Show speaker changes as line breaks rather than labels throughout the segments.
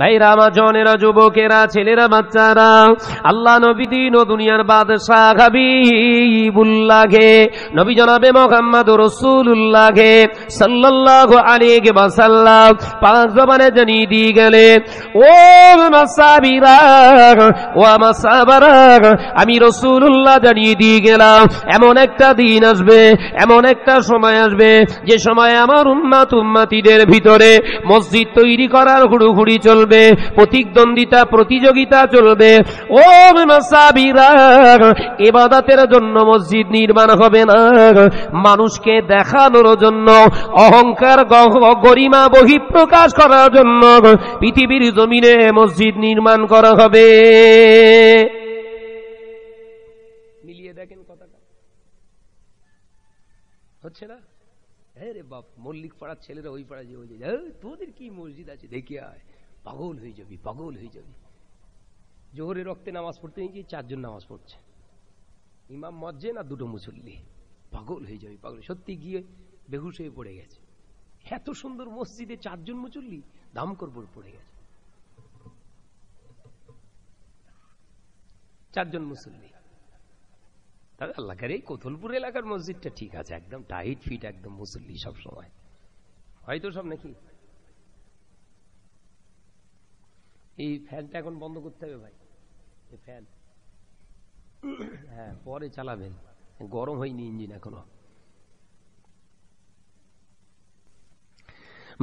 ভাইরা আমার জনেরা যুবকেরা ছেলেরা বাচ্চারা আল্লাহ নবী দিন ও দুনিয়ার বাদশাহ হাবিবুল্লাহে নবী জনাবে মোহাম্মদ রসুল্লাহে সাল্লাল্লাহু আলাইহি ওয়াসাল্লাম পাঁচ জবানে জানিয়ে দিয়ে গেলে ও মাসাবিরা ও মাসাবারা আমি রসুলুল্লাহ জানিয়ে দিয়ে গেলাম এমন একটা দিন আসবে এমন একটা সময় আসবে যে সময় আমার উম্মাত উম্মাতিদের ভিতরে মসজিদ তৈরি করার হুড়ুহুড়ি চলবে চলবে প্রতিদ্বন্দ্বিতা প্রতিযোগিতা চলবে ও এবাদাতের জন্য মসজিদ নির্মাণ হবে না মানুষকে দেখানোর জন্য অহংকার গরিমা বহি প্রকাশ করার জন্য পৃথিবীর জমিনে মসজিদ নির্মাণ করা হবে মিলিয়ে দেখেন কথাটা হচ্ছে না হ্যাঁ রে বাপ মল্লিক পাড়ার ছেলেরা ওই পাড়া যে ওই যে তোদের কি মসজিদ আছে দেখি আয় পাগল হয়ে যাবি পাগল হয়ে যাবি জোহরে রক্তে নামাজ পড়তে গিয়ে চারজন নামাজ পড়ছে ইমাম মজ্জে না দুটো মুসল্লি পাগল হয়ে যাবি পাগল সত্যি গিয়ে বেহুস হয়ে পড়ে গেছে এত সুন্দর মসজিদে চারজন মুচল্লি দাম করবর পড়ে গেছে চারজন মুসল্লি তাহলে আল্লাহকার এই কোথলপুর এলাকার মসজিদটা ঠিক আছে একদম টাইট ফিট একদম মুসল্লি সব সময় হয়তো সব নাকি এই ফ্যানটা এখন বন্ধ করতে হবে ভাই ফ্যান হ্যাঁ পরে চালাবেন গরম হয়নি ইঞ্জিন এখনো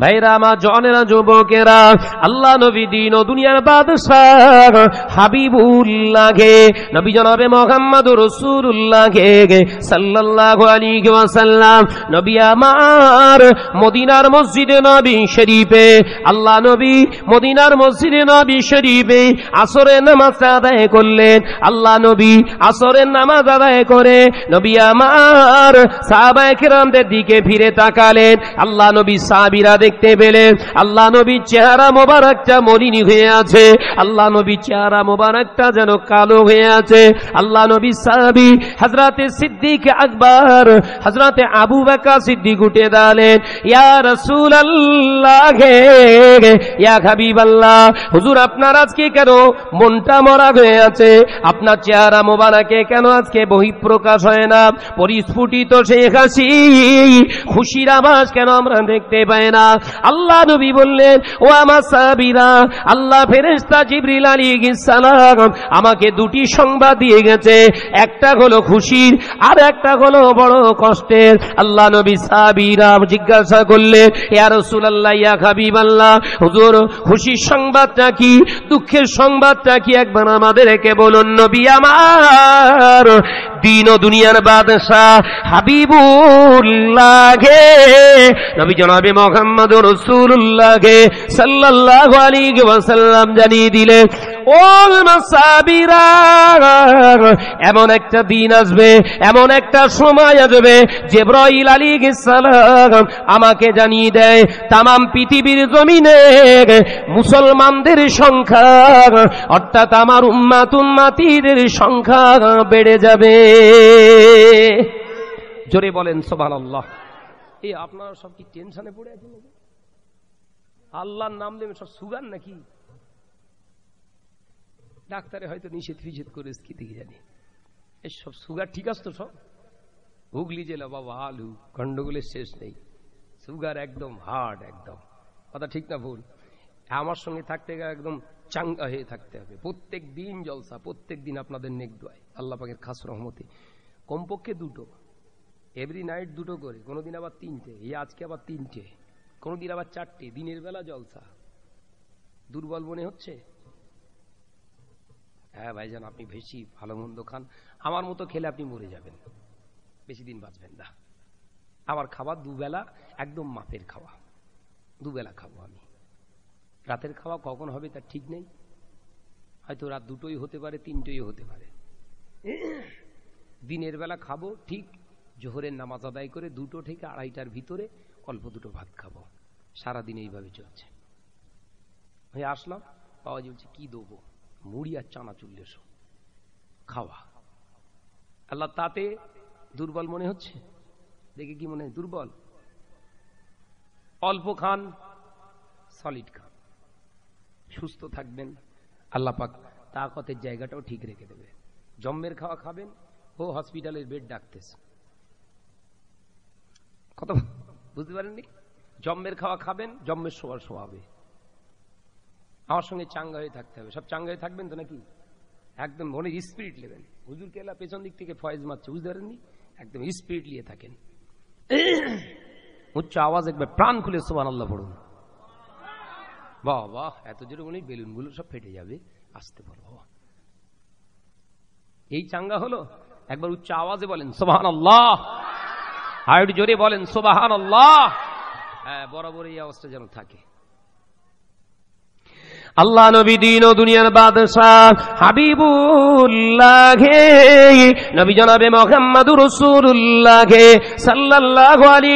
ভাইরা নবী মদিনার মসজিদে নবী শরীফে আল্লাহ নবী মদিনার মসজিদে নবী শরীফে আসরের নামাজ আদায় করলেন আল্লাহ নবী আসরের নামাজ আদায় করে নবী আমার সাহাবায়ে কেরামদের দিকে ফিরে তাকালেন আল্লাহ নবী সাহাবীরা দেখতে পেলেন আল্লাহ নবী চেহারা মোবারকটা মলিনী হয়ে আছে আল্লাহ নবী চেহারা মোবারকটা যেন কালো হয়ে আছে আল্লাহ নবী সাহাবি হজরাতে সিদ্দিক আকবর হজরাতে আবু বাকা সিদ্দিক উঠে দাঁড়ালেন ইয়া রসুল আল্লাহে ইয়া হাবিব আল্লাহ হুজুর আপনার আজকে কেন মনটা মরা হয়ে আছে আপনার চেহারা মোবারকে কেন আজকে বহিঃপ্রকাশ হয় না পরিস্ফুটিত সে হাসি খুশির আভাস কেন আমরা দেখতে পাই না আল্লাহ নবী বললেন ও আমার সাবিরা আল্লাহ ফেরেস্তা জিবরিল আলী গিসালাম আমাকে দুটি সংবাদ দিয়ে গেছে একটা হলো খুশির আর একটা হলো বড় কষ্টের আল্লাহ নবী সাহাবীরা জিজ্ঞাসা করলেন ইয়া রাসূলুল্লাহ ইয়া হাবিবাল্লাহ হুজুর খুশির সংবাদটা কি দুঃখের সংবাদটা কি একবার আমাদেরকে বলুন নবী আমার দিন ও দুনিয়ার বাদশাহ হাবিবুল্লাহ নবী জনাবে মোহাম্মদ ওয়াসাল্লাম জানিয়ে এমন একটা দিন আসবে এমন একটা সময় আসবে জেব্রাইল সালাম আমাকে জানিয়ে দেয় তাম পৃথিবীর জমিনে মুসলমানদের সংখ্যা অর্থাৎ আমার উম্মাত উম্মাতিদের সংখ্যা বেড়ে যাবে জোরে বলেন সোভান এই আপনারা সব কি টেনশনে পড়ে আছেন আল্লাহর নাম দেবে সব সুগার নাকি ডাক্তারে হয়তো নিষেধ ফিষেধ করে কি জানি এসব সুগার ঠিক আছে তো সব হুগলি জেলা বাবা আলু গন্ডগোলের শেষ নেই সুগার একদম হার্ড একদম কথা ঠিক না ভুল আমার সঙ্গে থাকতে গেলে একদম চাঙ্গা হয়ে থাকতে হবে প্রত্যেক দিন জলসা প্রত্যেক দিন আপনাদের নেক দোয় আল্লাহ পাকের খাস রহমতি কমপক্ষে দুটো এভরি নাইট দুটো করে কোনোদিন আবার তিনটে এই আজকে আবার তিনটে কোনদিন আবার চারটে দিনের বেলা জলসা দুর্বল মনে হচ্ছে হ্যাঁ ভাইজান আপনি বেশি ভালো মন্দ খান আমার মতো খেলে আপনি মরে যাবেন বেশি দিন বাঁচবেন না আমার খাওয়া দুবেলা একদম মাপের খাওয়া দুবেলা খাবো আমি রাতের খাওয়া কখন হবে তার ঠিক নেই হয়তো রাত দুটোই হতে পারে তিনটোই হতে পারে দিনের বেলা খাবো ঠিক জোহরের নামাজ আদায় করে দুটো থেকে আড়াইটার ভিতরে অল্প দুটো ভাত খাবো সারাদিন এইভাবে চলছে হয়ে আসলাম বাবা বলছে কি দেবো মুড়ি আর চানা চুল খাওয়া আল্লাহ তাতে দুর্বল মনে হচ্ছে দেখে কি মনে হয় দুর্বল অল্প খান সলিড খান সুস্থ থাকবেন আল্লাহ পাক তাকতের জায়গাটাও ঠিক রেখে দেবে জম্মের খাওয়া খাবেন ও হসপিটালের বেড ডাকতেছে কত বুঝতে পারেননি জম্মের খাওয়া খাবেন জম্মের সবার শোয়াবে আমার সঙ্গে চাঙ্গা হয়ে থাকতে হবে সব চাঙ্গা হয়ে থাকবেন তো নাকি একদম মনে স্পিরিট নেবেন হুজুর কেলা পেছন দিক থেকে ফয়েজ মারছে বুঝতে পারেননি একদম স্পিরিট নিয়ে থাকেন উচ্চ আওয়াজ একবার প্রাণ খুলে সোবান আল্লাহ পড়ুন বাহ বাহ এত জোরে মনে গুলো সব ফেটে যাবে আসতে পারবো এই চাঙ্গা হলো একবার উচ্চ আওয়াজে বলেন সোবান আল্লাহ হাইট জোরে বলেন সোবাহান আল্লাহ হ্যাঁ বরাবর এই অবস্থা যেন থাকে আল্লাহ নবী দিন ও দুনিয়ার বাদশাহ ঘে নবী জনাবে মোহাম্মদুর রসুল্লাহে সাল্লাল্লাহু আলী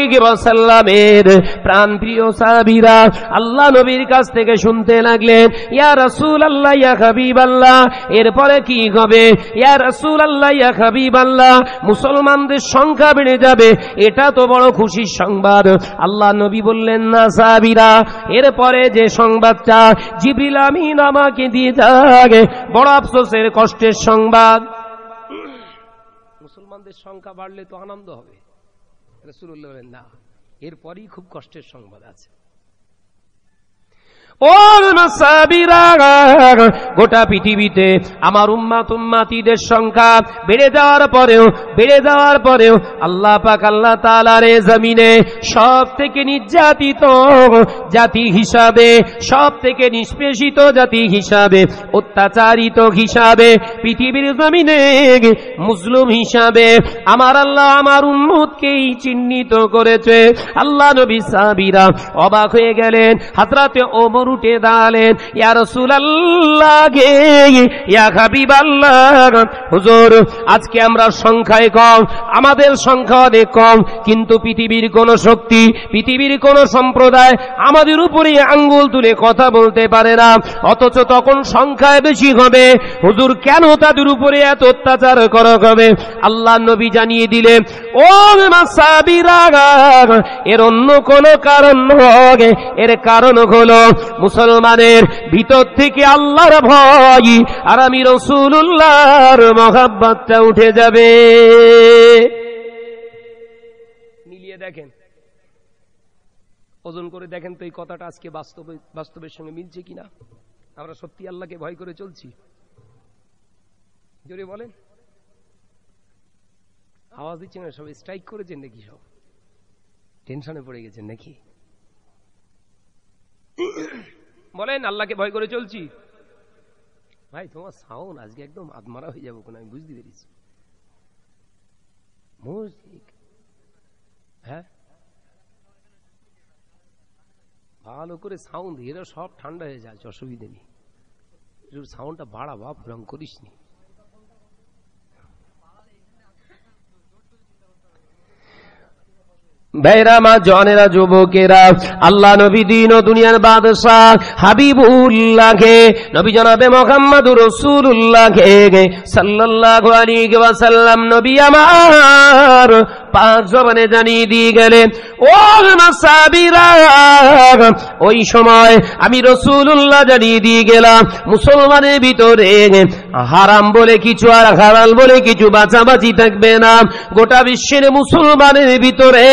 সাল্লামের প্রাণ প্রিয় সাবিরা আল্লাহ নবীর কাছ থেকে শুনতে লাগলেন ইয়া আল্লাহ ইয়া হাবিবাল্লাহ এরপরে কি হবে ইয়া আল্লাহ ইয়া হাবিবাল্লাহ মুসলমানদের সংখ্যা বেড়ে যাবে এটা তো বড় খুশির সংবাদ আল্লাহ নবী বললেন না সাবিরা এরপরে যে সংবাদটা জিবরি জিবরিল আমিন আমাকে দিয়ে থাকে বড় আফসোসের কষ্টের সংবাদ মুসলমানদের সংখ্যা বাড়লে তো আনন্দ হবে রসুল্লাহ না এরপরই খুব কষ্টের সংবাদ আছে গোটা পৃথিবীতে আমার উম্মা তুম্মাতিদের সংখ্যা বেড়ে যাওয়ার পরেও বেড়ে যাওয়ার পরেও আল্লাহ পাক আল্লাহ তালারে জমিনে সব থেকে নির্যাতিত জাতি হিসাবে সব থেকে নিষ্পেষিত জাতি হিসাবে অত্যাচারিত হিসাবে পৃথিবীর জমিনে মুসলুম হিসাবে আমার আল্লাহ আমার উম্মতকেই চিহ্নিত করেছে আল্লাহ নবী সাবিরা অবাক হয়ে গেলেন হাতরাতে ওমর উঠে দাঁড়ালেন ইয়া গে ইয়া হুজুর আজকে আমরা সংখ্যায় কম আমাদের সংখ্যা অনেক কম কিন্তু পৃথিবীর কোন শক্তি পৃথিবীর কোন সম্প্রদায় আমাদের উপরে আঙ্গুল তুলে কথা বলতে পারে না অথচ তখন সংখ্যায় বেশি হবে হুজুর কেন তাদের উপরে এত অত্যাচার করা হবে আল্লাহ নবী জানিয়ে দিলে ও এর অন্য কোন কারণ হবে এর কারণ হলো মুসলমানের ভিতর থেকে আল্লাহর ভয় আর আমি রসুল্লাহর মহাব্বতটা উঠে যাবে মিলিয়ে দেখেন ওজন করে দেখেন তো এই কথাটা আজকে বাস্তবে বাস্তবের সঙ্গে মিলছে কিনা আমরা সত্যি আল্লাহকে ভয় করে চলছি জোরে বলেন আওয়াজ দিচ্ছে না সব স্ট্রাইক করেছেন নাকি সব টেনশনে পড়ে গেছেন নাকি বলেন আল্লাহকে ভয় করে চলছি ভাই তোমার সাউন্ড আজকে একদম আদমারা হয়ে যাবো আমি বুঝতে পেরেছি হ্যাঁ ভালো করে সাউন্ড এরা সব ঠান্ডা হয়ে যাচ্ছে অসুবিধে নেই সাউন্ডটা বাড়া বা রং করিস নি বেরামা জনেরা যুবকেরা আল্লাহ নবী দিন দুনিয়ার বাদশাহ হাবিবুল্লাহকে নবী জনাবে মোহাম্মদ রসুল্লাহকে সাল্লাল্লাহু আলাইহি ওয়াসাল্লাম নবী আমার পাক জানিয়ে দিয়ে গেলেন ও ওই সময় আমি রসুল্লাহ জানিয়ে দিয়ে গেলাম মুসলমানের ভিতরে হারাম বলে কিছু আর হারাল বলে কিছু থাকবে না গোটা বিশ্বের মুসলমানের ভিতরে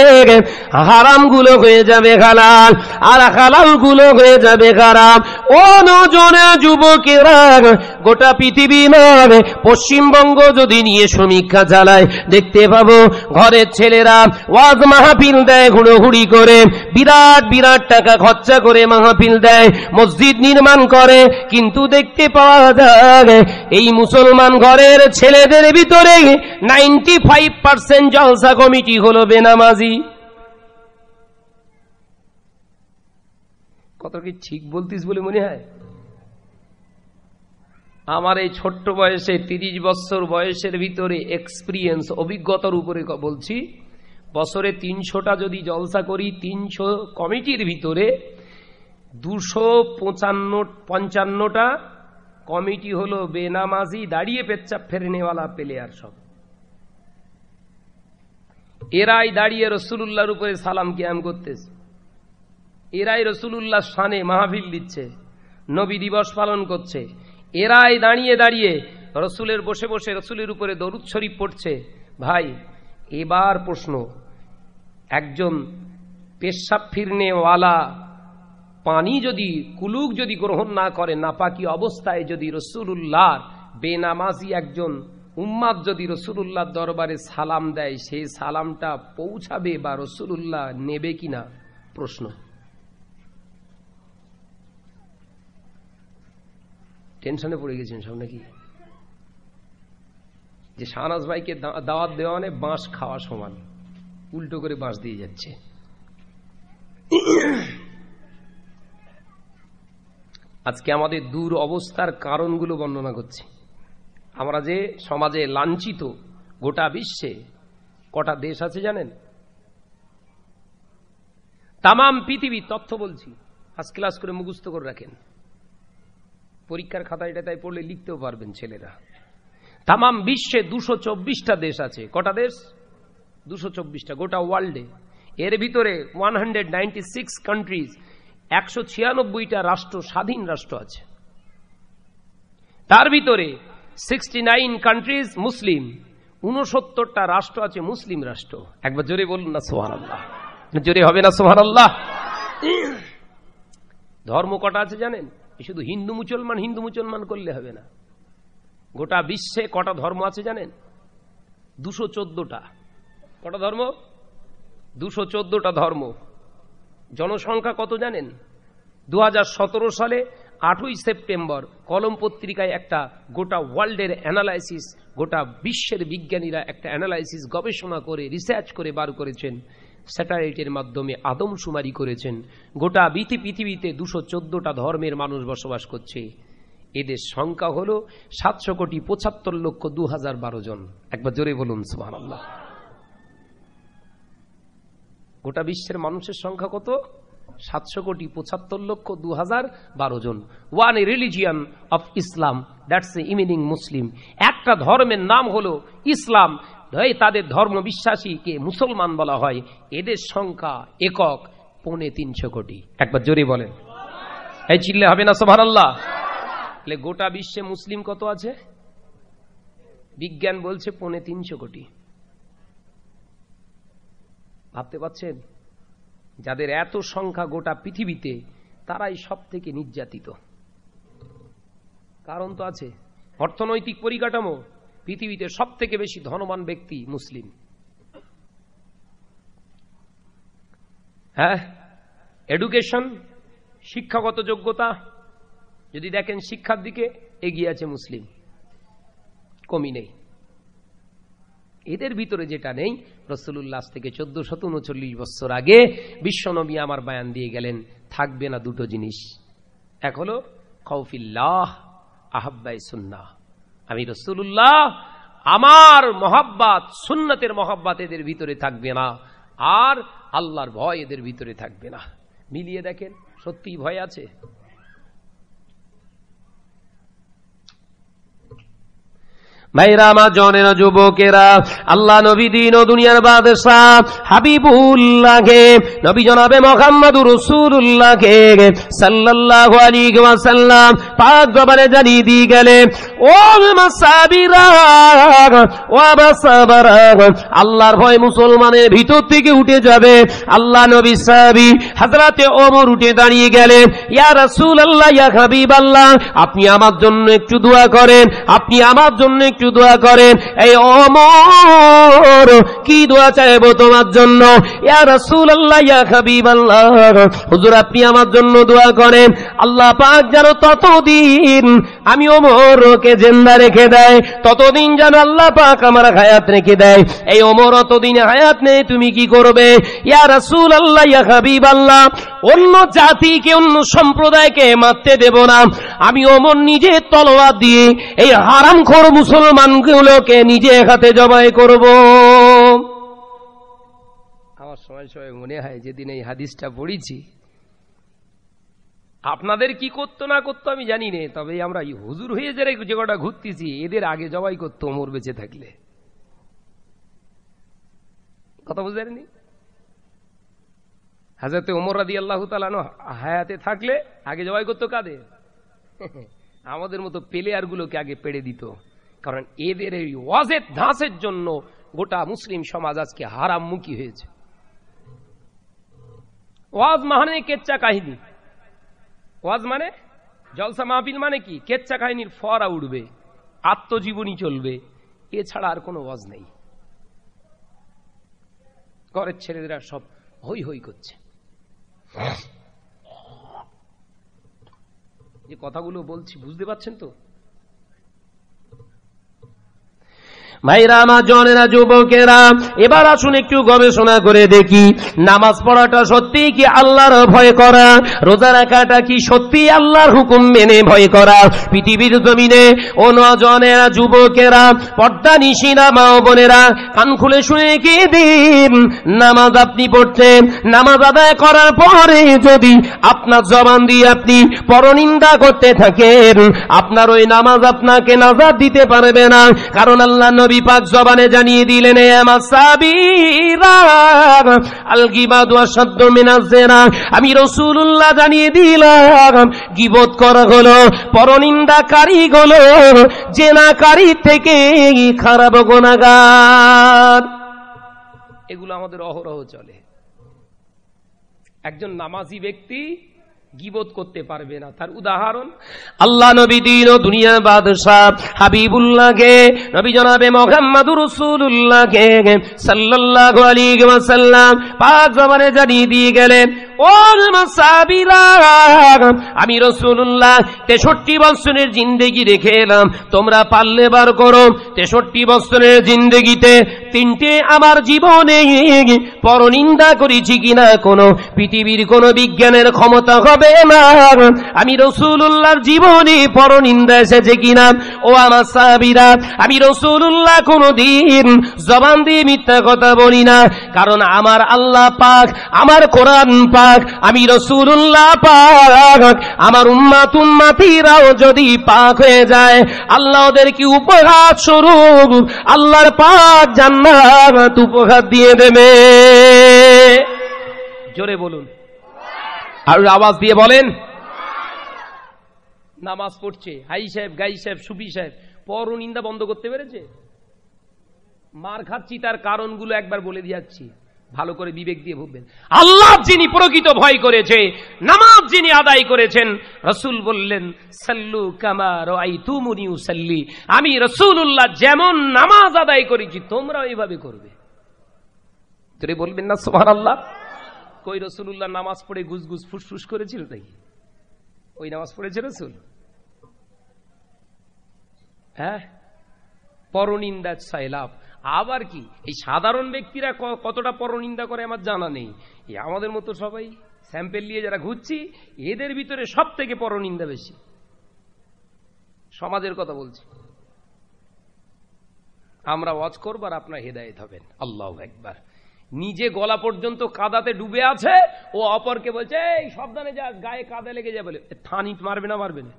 হারাম গুলো হয়ে যাবে হালাল আর হালাল গুলো হয়ে যাবে হারাম ও নজনে যুবকেরা গোটা পৃথিবী নয় পশ্চিমবঙ্গ যদি নিয়ে সমীক্ষা চালায় দেখতে পাবো ঘরে গ্রামের ছেলেরা ওয়াজ মাহফিল দেয় হুড়োহুড়ি করে বিরাট বিরাট টাকা খরচা করে মাহফিল দেয় মসজিদ নির্মাণ করে কিন্তু দেখতে পাওয়া যায় এই মুসলমান ঘরের ছেলেদের ভিতরে নাইনটি ফাইভ পার্সেন্ট জলসা কমিটি হলো বেনামাজি কত কি ঠিক বলতিস বলে মনে হয় আমার এই ছোট্ট বয়সে ৩০ বছর বয়সের ভিতরে এক্সপিরিয়েন্স অভিজ্ঞতার উপরে বলছি বছরে তিনশোটা যদি জলসা করি তিনশো কমিটির ভিতরে দুশো পঁচান্ন পঞ্চান্নটা কমিটি হলো বেনামাজি দাঁড়িয়ে পেচ্ছাপ ফেরে নেওয়ালা প্লেয়ার সব এরাই দাঁড়িয়ে রসুলুল্লাহর উপরে সালাম ক্যাম করতেছে এরাই রসুলুল্লাহ সানে মাহফিল দিচ্ছে নবী দিবস পালন করছে এরাই দাঁড়িয়ে দাঁড়িয়ে রসুলের বসে বসে রসুলের উপরে দরুদ শরীফ পড়ছে ভাই এবার প্রশ্ন একজন পেশাব ফিরনেওয়ালা পানি যদি কুলুক যদি গ্রহণ না করে নাপাকি অবস্থায় যদি রসুলুল্লাহর বেনামাজি একজন উম্মাদ যদি রসুলুল্লাহর দরবারে সালাম দেয় সেই সালামটা পৌঁছাবে বা রসুলুল্লাহ নেবে কিনা প্রশ্ন টেনশনে পড়ে গেছেন সব নাকি যে শাহনাজ ভাইকে দাওয়াত দেওয়া মানে বাঁশ খাওয়া সমান উল্টো করে বাঁশ দিয়ে যাচ্ছে আজকে আমাদের দূর অবস্থার কারণগুলো বর্ণনা করছি আমরা যে সমাজে লাঞ্ছিত গোটা বিশ্বে কটা দেশ আছে জানেন তাম পৃথিবী তথ্য বলছি আজ ক্লাস করে মুখস্থ করে রাখেন পরীক্ষার খাতা এটা তাই পড়লে লিখতেও পারবেন ছেলেরা তামাম বিশ্বে দুশো চব্বিশটা দেশ আছে কটা দেশ দুশো চব্বিশটা গোটা ওয়ার্ল্ডে এর ভিতরে one hundred ninety six countries একশো ছিয়ানব্বইটা রাষ্ট্র স্বাধীন রাষ্ট্র আছে তার ভিতরে সিক্সটি নাইন কান্ট্রিজ মুসলিম উনসত্তরটা রাষ্ট্র আছে মুসলিম রাষ্ট্র একবার জোরে বলুন না সোহান আল্লাহ জোরে হবে না সোহান আল্লাহ ধর্ম কটা আছে জানেন শুধু হিন্দু মুসলমান হিন্দু মুসলমান করলে হবে না গোটা বিশ্বে কটা ধর্ম আছে জানেন দুশো চোদ্দটা কটা ধর্ম দুশো চোদ্দটা ধর্ম জনসংখ্যা কত জানেন দু সালে আটই সেপ্টেম্বর কলম পত্রিকায় একটা গোটা ওয়ার্ল্ডের অ্যানালাইসিস গোটা বিশ্বের বিজ্ঞানীরা একটা অ্যানালাইসিস গবেষণা করে রিসার্চ করে বার করেছেন স্যাটেলাইটের মাধ্যমে আদমশুমারি করেছেন গোটা পৃথিবীতে দুশো চোদ্দটা ধর্মের মানুষ বসবাস করছে এদের সংখ্যা হল সাতশো কোটি পঁচাত্তর লক্ষ দু হাজার বারো জন একবার জোরে বলুন সুহান গোটা বিশ্বের মানুষের সংখ্যা কত সাতশো কোটি পঁচাত্তর লক্ষ দু হাজার বারো জন one a religion of Islam that's a meaning Muslim একটা ধর্মের নাম হলো ইসলাম তাদের ধর্ম বিশ্বাসীকে মুসলমান বলা হয় এদের সংখ্যা একক পৌনে তিনশো কোটি একবার জোরে বলেন এই চিল্লে হবে না সোভার আল্লাহ তাহলে গোটা বিশ্বে মুসলিম কত আছে বিজ্ঞান বলছে পৌনে তিনশো কোটি ভাবতে পাচ্ছেন যাদের এত সংখ্যা গোটা পৃথিবীতে তারাই সব থেকে নির্যাতিত কারণ তো আছে অর্থনৈতিক পরিকাঠামো পৃথিবীতে সব থেকে বেশি ধনবান ব্যক্তি মুসলিম হ্যাঁ এডুকেশন শিক্ষাগত যোগ্যতা যদি দেখেন শিক্ষার দিকে এগিয়ে আছে মুসলিম কমি নেই এদের ভিতরে যেটা নেই রসুল্লাহ থেকে চোদ্দ শত উনচল্লিশ বছর আগে বিশ্বনবী আমার বায়ান দিয়ে গেলেন থাকবে না দুটো জিনিস এক হলো খৌফিল্লাহ আহাব্বাই সুন্নাহ আমি রসুল্লাহ আমার মহাব্বাত সুন্নতের মহাব্বাত এদের ভিতরে থাকবে না আর আল্লাহর ভয় এদের ভিতরে থাকবে না মিলিয়ে দেখেন সত্যি ভয় আছে ভাইরা আমার জনের যুবকেরা আল্লাহ নবী দিন ও দুনিয়ার বাদশাহ হাবিবুল্লাহকে নবী জনাবে মোহাম্মদ রসুল্লাহকে সাল্লাল্লাহু আলাইহি ওয়াসাল্লাম পাক দরবারে জানিয়ে দিয়ে গেলে ও আমার সাবিরা ও আল্লাহর ভয় মুসলমানের ভিতর থেকে উঠে যাবে আল্লাহ নবী সাহাবি হযরতে ওমর উঠে দাঁড়িয়ে গেলে ইয়া রাসূলুল্লাহ ইয়া হাবিবাল্লাহ আপনি আমার জন্য একটু দোয়া করেন আপনি আমার জন্য একটু একটু দোয়া করেন এই অমর কি দোয়া চাইব তোমার জন্য হুজুর আপনি আমার জন্য দোয়া করেন আল্লাহ পাক যেন ততদিন আমি ওমরকে জেন্দা রেখে দেয় ততদিন যেন আল্লাহ পাক আমার হায়াত রেখে দেয় এই অমর অতদিন হায়াত নেই তুমি কি করবে ইয়ার রাসুল আল্লাহ ইয়া হাবিব আল্লাহ অন্য জাতিকে অন্য সম্প্রদায়কে মারতে দেব না আমি অমর নিজে তলোয়ার দিয়ে এই হারামখোর মুসলমান সামানগুলোকে নিজে হাতে জবাই করব আমার সময় সময় মনে হয় যেদিন এই হাদিসটা পড়েছি আপনাদের কি করতো না করতো আমি জানি না তবে আমরা হুজুর হয়ে যে যে কটা ঘুরতেছি এদের আগে জবাই করতো মোর বেঁচে থাকলে কথা বুঝতে পারেনি হাজারতে ওমর রাদি আল্লাহ তালানো হায়াতে থাকলে আগে জবাই করতো কাদের আমাদের মতো প্লেয়ারগুলোকে আগে পেড়ে দিত কারণ এদের এই ওয়াজের ধাঁচের জন্য গোটা মুসলিম সমাজ আজকে হারামমুখী হয়েছে ওয়াজ মাহানে কেচ্চা কাহিনী ওয়াজ মানে জলসা মাহবিল মানে কি কেচ্চা কাহিনীর ফরা উঠবে আত্মজীবনী চলবে এছাড়া আর কোনো ওয়াজ নেই ঘরের ছেলেরা সব হই হই করছে যে কথাগুলো বলছি বুঝতে পারছেন তো ভাইরা আমার জনেরা যুবকেরা এবার আসুন একটু গবেষণা করে দেখি নামাজ পড়াটা সত্যি কি আল্লাহর ভয় করা রোজা রাখাটা কি সত্যি আল্লাহর হুকুম মেনে ভয় করা পৃথিবীর জমিনে ও নজনেরা যুবকেরা পর্দা নিশিরা মা বোনেরা কান খুলে শুনে কি দিন নামাজ আপনি পড়ছেন নামাজ আদায় করার পরে যদি আপনার জবান দিয়ে আপনি পরনিন্দা করতে থাকেন আপনার ওই নামাজ আপনাকে নাজাদ দিতে পারবে না কারণ আল্লাহ নবী পাক জবানে জানিয়ে দিলেন আমার সাবিরা আল আমি রসুল্লাহ জানিয়ে দিলাম গিবত করা হলো পরনিন্দাকারী হলো জেনাকারী থেকে খারাপ গোনাগার এগুলো আমাদের অহরহ চলে একজন নামাজি ব্যক্তি গিবত করতে পারবে না তার উদাহরণ আল্লাহ নবী দিন দুনিয়া বাদশাহ হাবিবুল্লাহকে নবী জনাবে মোহাম্মদুর রসুল্লাহকে সাল্লাল্লাহু আলাইহি ওয়াসাল্লাম পাক জবানে জানিয়ে দিয়ে গেলেন আমি রসুল্লাহ তেষট্টি বৎসরের জিন্দগি রেখে এলাম তোমরা পারলে বার করো তেষট্টি বৎসরের জিন্দগিতে তিনটে আমার জীবনে পরনিন্দা করেছি কিনা কোন পৃথিবীর কোন বিজ্ঞানের ক্ষমতা হবে না আমি রসুল্লাহর জীবনে পরনিন্দা এসেছে কিনা ও আমার সাবিরা আমি রসুল্লাহ কোনো দিন জবান দিয়ে মিথ্যা কথা বলি না কারণ আমার আল্লাহ পাক আমার কোরআন পাক পাক আমি রসুল্লাহ পাক আমার উম্মা তুম্মা তুম্মাতিরাও যদি পাক হয়ে যায় আল্লাহ ওদের কি উপঘাত স্বরূপ আল্লাহর পাক জান্নাত উপঘাত দিয়ে দেবে জোরে বলুন আর আওয়াজ দিয়ে বলেন নামাজ পড়ছে হাই সাহেব গাই সাহেব সুফি সাহেব পর নিন্দা বন্ধ করতে পেরেছে মার খাচ্ছি তার কারণগুলো একবার বলে দিয়ে ভালো করে বিবেক দিয়ে ভুববেন আল্লাহ যিনি প্রকৃত ভয় করেছে নামাজ যিনি আদায় করেছেন রসুল বললেন সাল্লু কামার তুমুনিউ সাল্লি আমি রসুল্লাহ যেমন নামাজ আদায় করেছি তোমরা এইভাবে করবে তোরে বলবেন না সোহার আল্লাহ কই রসুল্লাহ নামাজ পড়ে গুজ গুজ ফুসফুস করেছিল তাই ওই নামাজ পড়েছে রসুল হ্যাঁ পরনিন্দা সয়লাভ আবার কি এই সাধারণ ব্যক্তিরা কতটা পরনিন্দা করে আমার জানা নেই আমাদের মতো সবাই স্যাম্পেল নিয়ে যারা ঘুরছি এদের ভিতরে সব থেকে পরনিন্দা বেশি সমাজের কথা বলছি আমরা ওয়াজ করব আর আপনার হেদায়ত হবেন আল্লাহ একবার নিজে গলা পর্যন্ত কাদাতে ডুবে আছে ও অপরকে বলছে এই সাবধানে যা গায়ে কাদা লেগে যাবে বলে থানি মারবে না মারবে না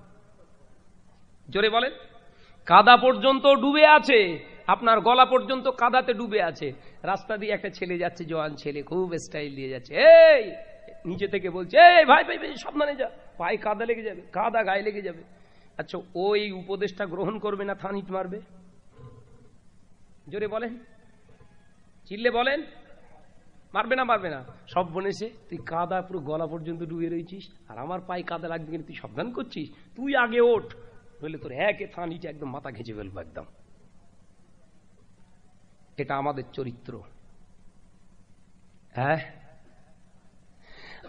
জোরে বলেন কাদা পর্যন্ত ডুবে আছে আপনার গলা পর্যন্ত কাদাতে ডুবে আছে রাস্তা দিয়ে একটা ছেলে যাচ্ছে জোয়ান ছেলে খুব স্টাইল দিয়ে যাচ্ছে এই নিচে থেকে বলছে এই ভাই ভাই ভাই সাবধানে যা ভাই কাদা লেগে যাবে কাদা গায়ে লেগে যাবে আচ্ছা ওই উপদেশটা গ্রহণ করবে না থানিট মারবে জোরে বলেন চিল্লে বলেন মারবে না মারবে না সব বনেছে তুই কাদা পুরো গলা পর্যন্ত ডুবে রয়েছিস আর আমার পায়ে কাদা লাগবে কিন্তু তুই সাবধান করছিস তুই আগে ওঠ বললে তোর একে থানিটা একদম মাথা ঘেঁচে ফেলবো একদম এটা আমাদের চরিত্র হ্যাঁ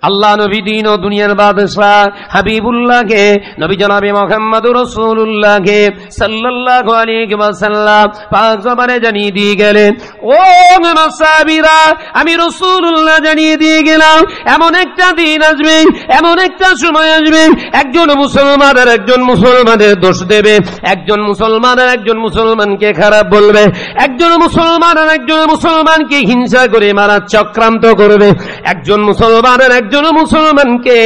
আল্লাহ নবী দিন ও দুনিয়ার বাদশাহ হাবিবুল্লাহকে নবী জনাবে মোহাম্মদুর রসুল্লাহকে সাল্লাল্লাহু আলাইহি ওয়াসাল্লাম জানিয়ে দিয়ে গেলেন ও মুসাবিরা আমি রসুল্লাহ জানিয়ে দিয়ে গেলাম এমন একটা দিন আসবে এমন একটা সময় আসবে একজন মুসলমান আর একজন মুসলমানের দোষ দেবে একজন মুসলমান আর একজন মুসলমানকে খারাপ বলবে একজন মুসলমান আর একজন মুসলমানকে হিংসা করে মারা চক্রান্ত করবে একজন মুসলমান আর একজন মুসলমানকে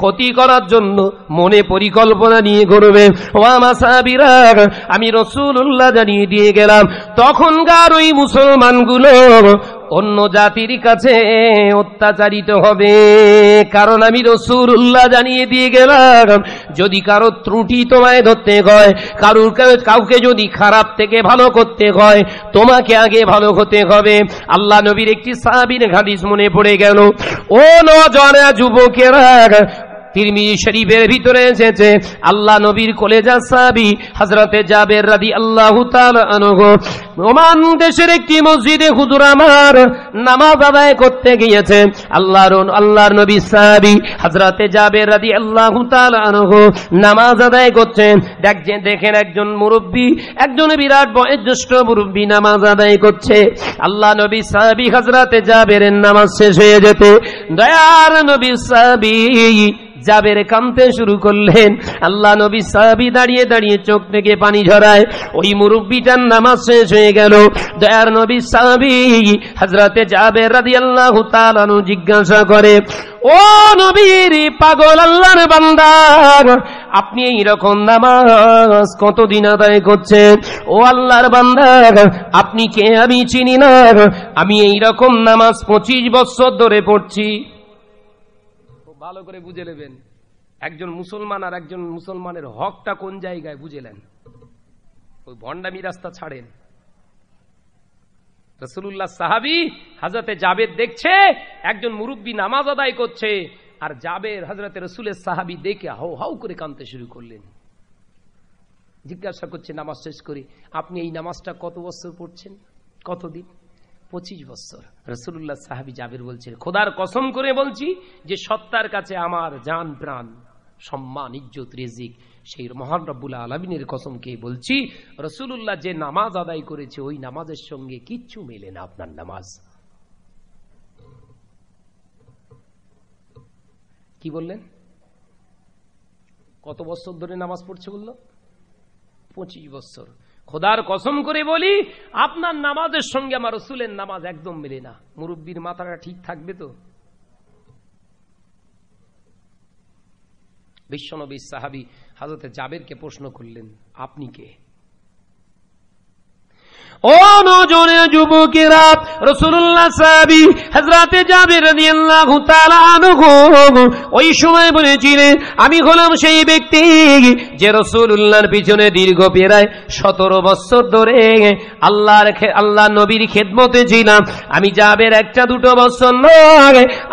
ক্ষতি করার জন্য মনে পরিকল্পনা নিয়ে করবে ও আমাসাবিরার আমি রসুল্লাহ জানিয়ে দিয়ে গেলাম তখনকার ওই মুসলমানগুলো অন্য জাতির কাছে অত্যাচারিত হবে কারণ আমি উল্লাহ জানিয়ে দিয়ে গেলাম যদি কারো ত্রুটি তোমায় ধরতে হয় কারুর কাউকে যদি খারাপ থেকে ভালো করতে হয় তোমাকে আগে ভালো হতে হবে আল্লাহ নবীর একটি সাবিন হাদিস মনে পড়ে গেল ও নজনা যুবকেরা তিরমিজি শরীফের ভিতরে এসেছে আল্লাহ নবীর কলেজা সাবি হাজরাতে জাবের রাদি আল্লাহ ওমান দেশের একটি মসজিদে হুজুর আমার নামাজ আদায় করতে গিয়েছে আল্লাহর আল্লাহর নবী সাহাবি হাজরাতে জাবের রাদি আল্লাহ আনহ নামাজ আদায় করছেন দেখছেন দেখেন একজন মুরব্বী একজন বিরাট বয়োজ্যেষ্ঠ মুরব্বী নামাজ আদায় করছে আল্লাহ নবী সাহাবি হাজরাতে জাবের নামাজ শেষ হয়ে যেতে দয়ার নবী সাহাবি জাবের কামতে শুরু করলেন আল্লাহ নবী সাহাবি দাঁড়িয়ে দাঁড়িয়ে চোখ থেকে পানি ঝরায় ওই মুরব্বিটার নামাজ শেষ হয়ে গেল দয়ার নবী সাহাবি হাজরাতে জাবের রাজি আল্লাহ তালানু জিজ্ঞাসা করে ও নবীর পাগল আল্লাহর বান্দার আপনি এইরকম নামাজ কতদিন আদায় করছেন ও আল্লাহর বান্দার আপনি কে আমি চিনি না আমি এইরকম নামাজ পঁচিশ বছর ধরে পড়ছি ভালো করে বুঝে নেবেন একজন মুসলমান আর একজন মুসলমানের হকটা কোন জায়গায় বুঝেলেন ওই ভণ্ডামি রাস্তা ছাড়েন রসুল্লাহ সাহাবি হাজরতে জাবেদ দেখছে একজন মুরব্বী নামাজ আদায় করছে আর জাবের হাজরতে রসুলের সাহাবি দেখে হাউ হাউ করে কাঁদতে শুরু করলেন জিজ্ঞাসা করছে নামাজ শেষ করে আপনি এই নামাজটা কত বছর পড়ছেন কতদিন পঁচিশ বছর রসুল্লাহ সাহাবি জাবির বলছেন খোদার কসম করে বলছি যে সত্তার কাছে আমার জান প্রাণ সম্মান ইজ্জত রেজিক সেই মহান রব্বুল আলমিনের কসমকে বলছি রসুল্লাহ যে নামাজ আদায় করেছে ওই নামাজের সঙ্গে কিচ্ছু মেলে না আপনার নামাজ কি বললেন কত বছর ধরে নামাজ পড়ছে বলল পঁচিশ বছর খোদার কসম করে বলি আপনার নামাজের সঙ্গে আমার রসুলের নামাজ একদম মেলে না মুরব্বীর মাথাটা ঠিক থাকবে তো বিশ্বনবী সাহাবি হাজতে জাবেরকে প্রশ্ন করলেন আপনি কে ও নজনে যুবকেরা রসুল্লাহ সাহাবি হজরাতে যাবে রাদিয়াল্লাহু তাআলা ওই সময় বলেছিলেন আমি হলাম সেই ব্যক্তি যে রসুলুল্লাহর পিছনে দীর্ঘ প্রায় সতেরো বছর ধরে আল্লাহর আল্লাহ নবীর খেদমতে ছিলাম আমি জাবের একটা দুটো বছর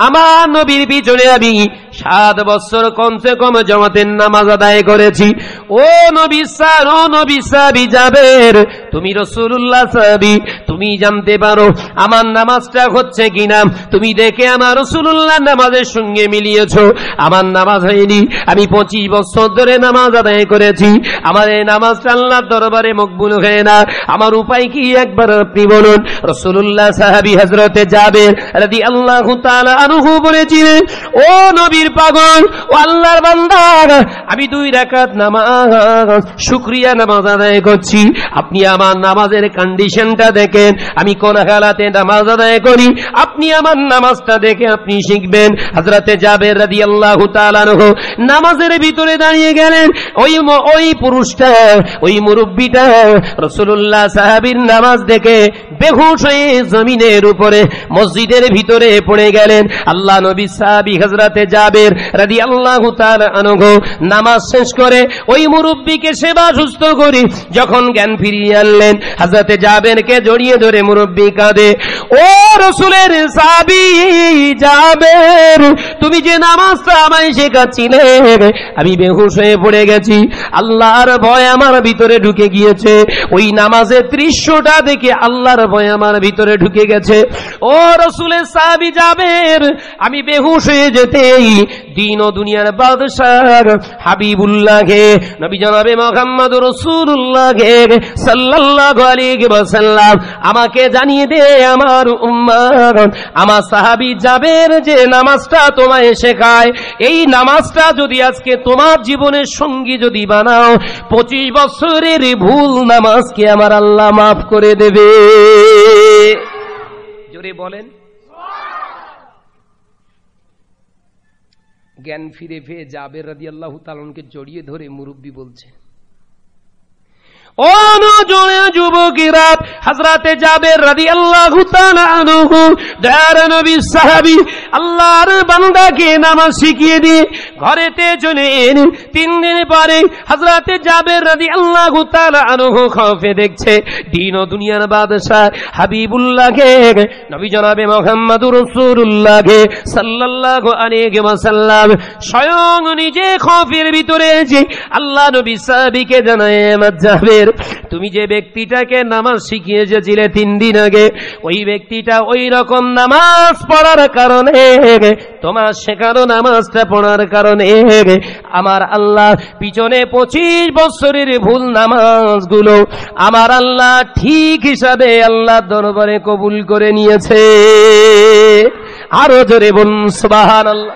আমার নবীর পিছনে আমি সাত বছর কমসে কম জমাতের নামাজ আদায় করেছি ও নবী সার ও নবী সাবি যাবের তুমি রসুল্লাহ সাবি তুমি জানতে পারো আমার নামাজটা হচ্ছে কিনা তুমি দেখে আমার রসুল্লাহ নামাজের সঙ্গে মিলিয়েছ আমার নামাজ হয়নি আমি পঁচিশ বছর ধরে নামাজ আদায় করেছি আমার এই নামাজটা আল্লাহ দরবারে মকবুল হয় না আমার উপায় কি একবার আপনি বলুন রসুল্লাহ সাহাবি হজরতে যাবে আল্লাহ আনুহু বলেছিলেন ও নবীর পাগল ও আল্লাহর বান্দার আমি দুই রাকাত নামাজ শুক্রিয়া নামাজ আদায় করছি আপনি আমার নামাজের কন্ডিশনটা দেখে শিখবেন আমি কোন হালাতে নামাজ আদায় করি আপনি আমার নামাজটা দেখে আপনি শিখবেন হাজরাতে যাবে রাজি আল্লাহ নামাজের ভিতরে দাঁড়িয়ে গেলেন ওই ওই পুরুষটা ওই মুরব্বীটা রসুল্লাহ সাহাবির নামাজ দেখে বেহুশ হয়ে জমিনের উপরে মসজিদের ভিতরে পড়ে গেলেন আল্লাহ নবী সাহাবি হজরাতে যাবের রাজি আল্লাহ আনঘ নামাজ শেষ করে ওই মুরব্বীকে সেবা সুস্থ করি যখন জ্ঞান ফিরিয়ে আনলেন হাজরাতে যাবেরকে জড়িয়ে ধরে মুরব্বি কাঁদে ও রসুলের সাবি যাবে তুমি যে নামাজটা আমায় শেখাচ্ছিলে আমি বেহুশ হয়ে পড়ে গেছি আল্লাহর ভয় আমার ভিতরে ঢুকে গিয়েছে ওই নামাজের দৃশ্যটা দেখে আল্লাহর ভয় আমার ভিতরে ঢুকে গেছে ও রসুলের সাবি যাবের আমি বেহুশ হয়ে যেতেই দিন ও দুনিয়ার বাদশাহ হাবিবুল্লাহে নবী জনাবে মোহাম্মদ রসুল্লাহে সাল্লাহ আলী সাল্লাম আমাকে জানিয়ে দে আমার উম্মার আমার সাহাবি যাবের যে নামাজটা তোমায় শেখায় এই নামাজটা যদি আজকে তোমার জীবনের সঙ্গী যদি বানাও পঁচিশ বছরের ভুল নামাজকে আমার আল্লাহ মাফ করে দেবে জোরে বলেন জ্ঞান ফিরে ফিরে জাবের রাজি আল্লাহ তালনকে জড়িয়ে ধরে মুরব্বী বলছে হাজরাতে রাদি আল্লাহ শিখিয়ে তিন দিন পরে আল্লাহ খফে দেখছে দিন ও দুনিয়ার বাদশাহ হাবিবুল্লাহে নবী জনাবে মোহাম্মদ রসুল্লাহকে সাল্লাহ আলিকে স্বয়ং নিজে খফের ভিতরে যে আল্লাহ নবী সাহাবিকে জানায় মাজ্জাহের তুমি যে ব্যক্তিটাকে নামাজ শিখিয়ে এসেছিলে তিন দিন আগে ওই ব্যক্তিটা ওই রকম নামাজ পড়ার কারণে তোমার শেখানো নামাজটা পড়ার কারণে আমার আল্লাহ পিছনে পঁচিশ বছরের ভুল নামাজ গুলো আমার আল্লাহ ঠিক হিসাবে আল্লাহ দরবারে কবুল করে নিয়েছে আরো জোরে বলুন সুবাহ আল্লাহ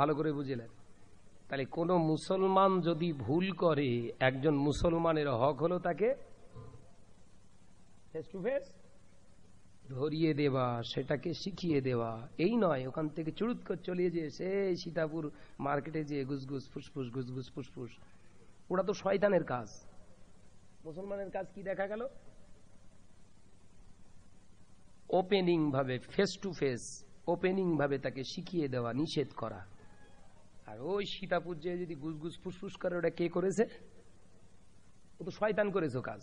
ভালো করে বুঝলেন তাহলে কোনো মুসলমান যদি ভুল করে একজন মুসলমানের হক হলো তাকে ফেস টু ফেস ধরিয়ে দেওয়া সেটাকে শিখিয়ে দেওয়া এই নয় ওখান থেকে চুরুত করে চলিয়ে যেয়ে সে সীতাপুর মার্কেটে যেয়ে গুসগুস ফুসফুস গুসগুস ফুসফুস ওটা তো শয়তানের কাজ মুসলমানের কাজ কি দেখা গেল ওপেনিং ভাবে ফেস টু ফেস ওপেনিং ভাবে তাকে শিখিয়ে দেওয়া নিষেধ করা আর ওই সীতাপুর যে যদি গুজ ফুসফুস করে ওটা কে করেছে ও তো শয়তান করেছে ও কাজ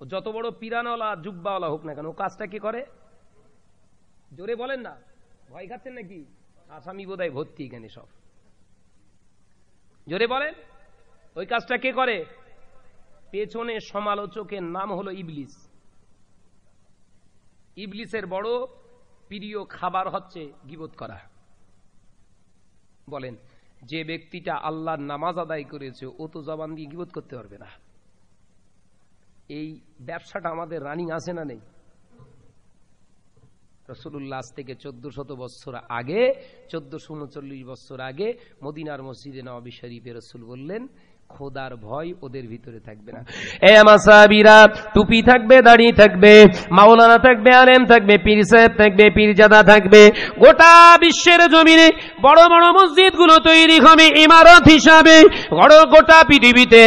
ও যত বড় পিরানওয়ালা জুব্বাওয়ালা হোক না কেন ও কাজটা কে করে জোরে বলেন না ভয় খাচ্ছেন নাকি আসামি বোধহয় ভর্তি এখানে সব জোরে বলেন ওই কাজটা কে করে পেছনে সমালোচকের নাম হলো ইবলিস ইবলিসের বড় প্রিয় খাবার হচ্ছে গিবোধ করা বলেন যে ব্যক্তিটা আল্লাহর নামাজ আদায় করেছে ও তো জবান দিয়ে গিবোধ করতে পারবে না এই ব্যবসাটা আমাদের রানিং আছে না নেই রসুল্লাহ থেকে চোদ্দ শত বৎসর আগে চোদ্দশো উনচল্লিশ বৎসর আগে মদিনার মসজিদে নবাবি শরীফে রসুল বললেন খোদার ভয় ওদের ভিতরে থাকবে না এ আমার সাহাবিরা টুপি থাকবে দাড়ি থাকবে মাওলানা থাকবে আলেম থাকবে পীর সাহেব থাকবে পীরজাদা থাকবে গোটা বিশ্বের জমিনে বড় বড় মসজিদ গুলো তৈরি হবে ইমারত হিসাবে বড় গোটা পৃথিবীতে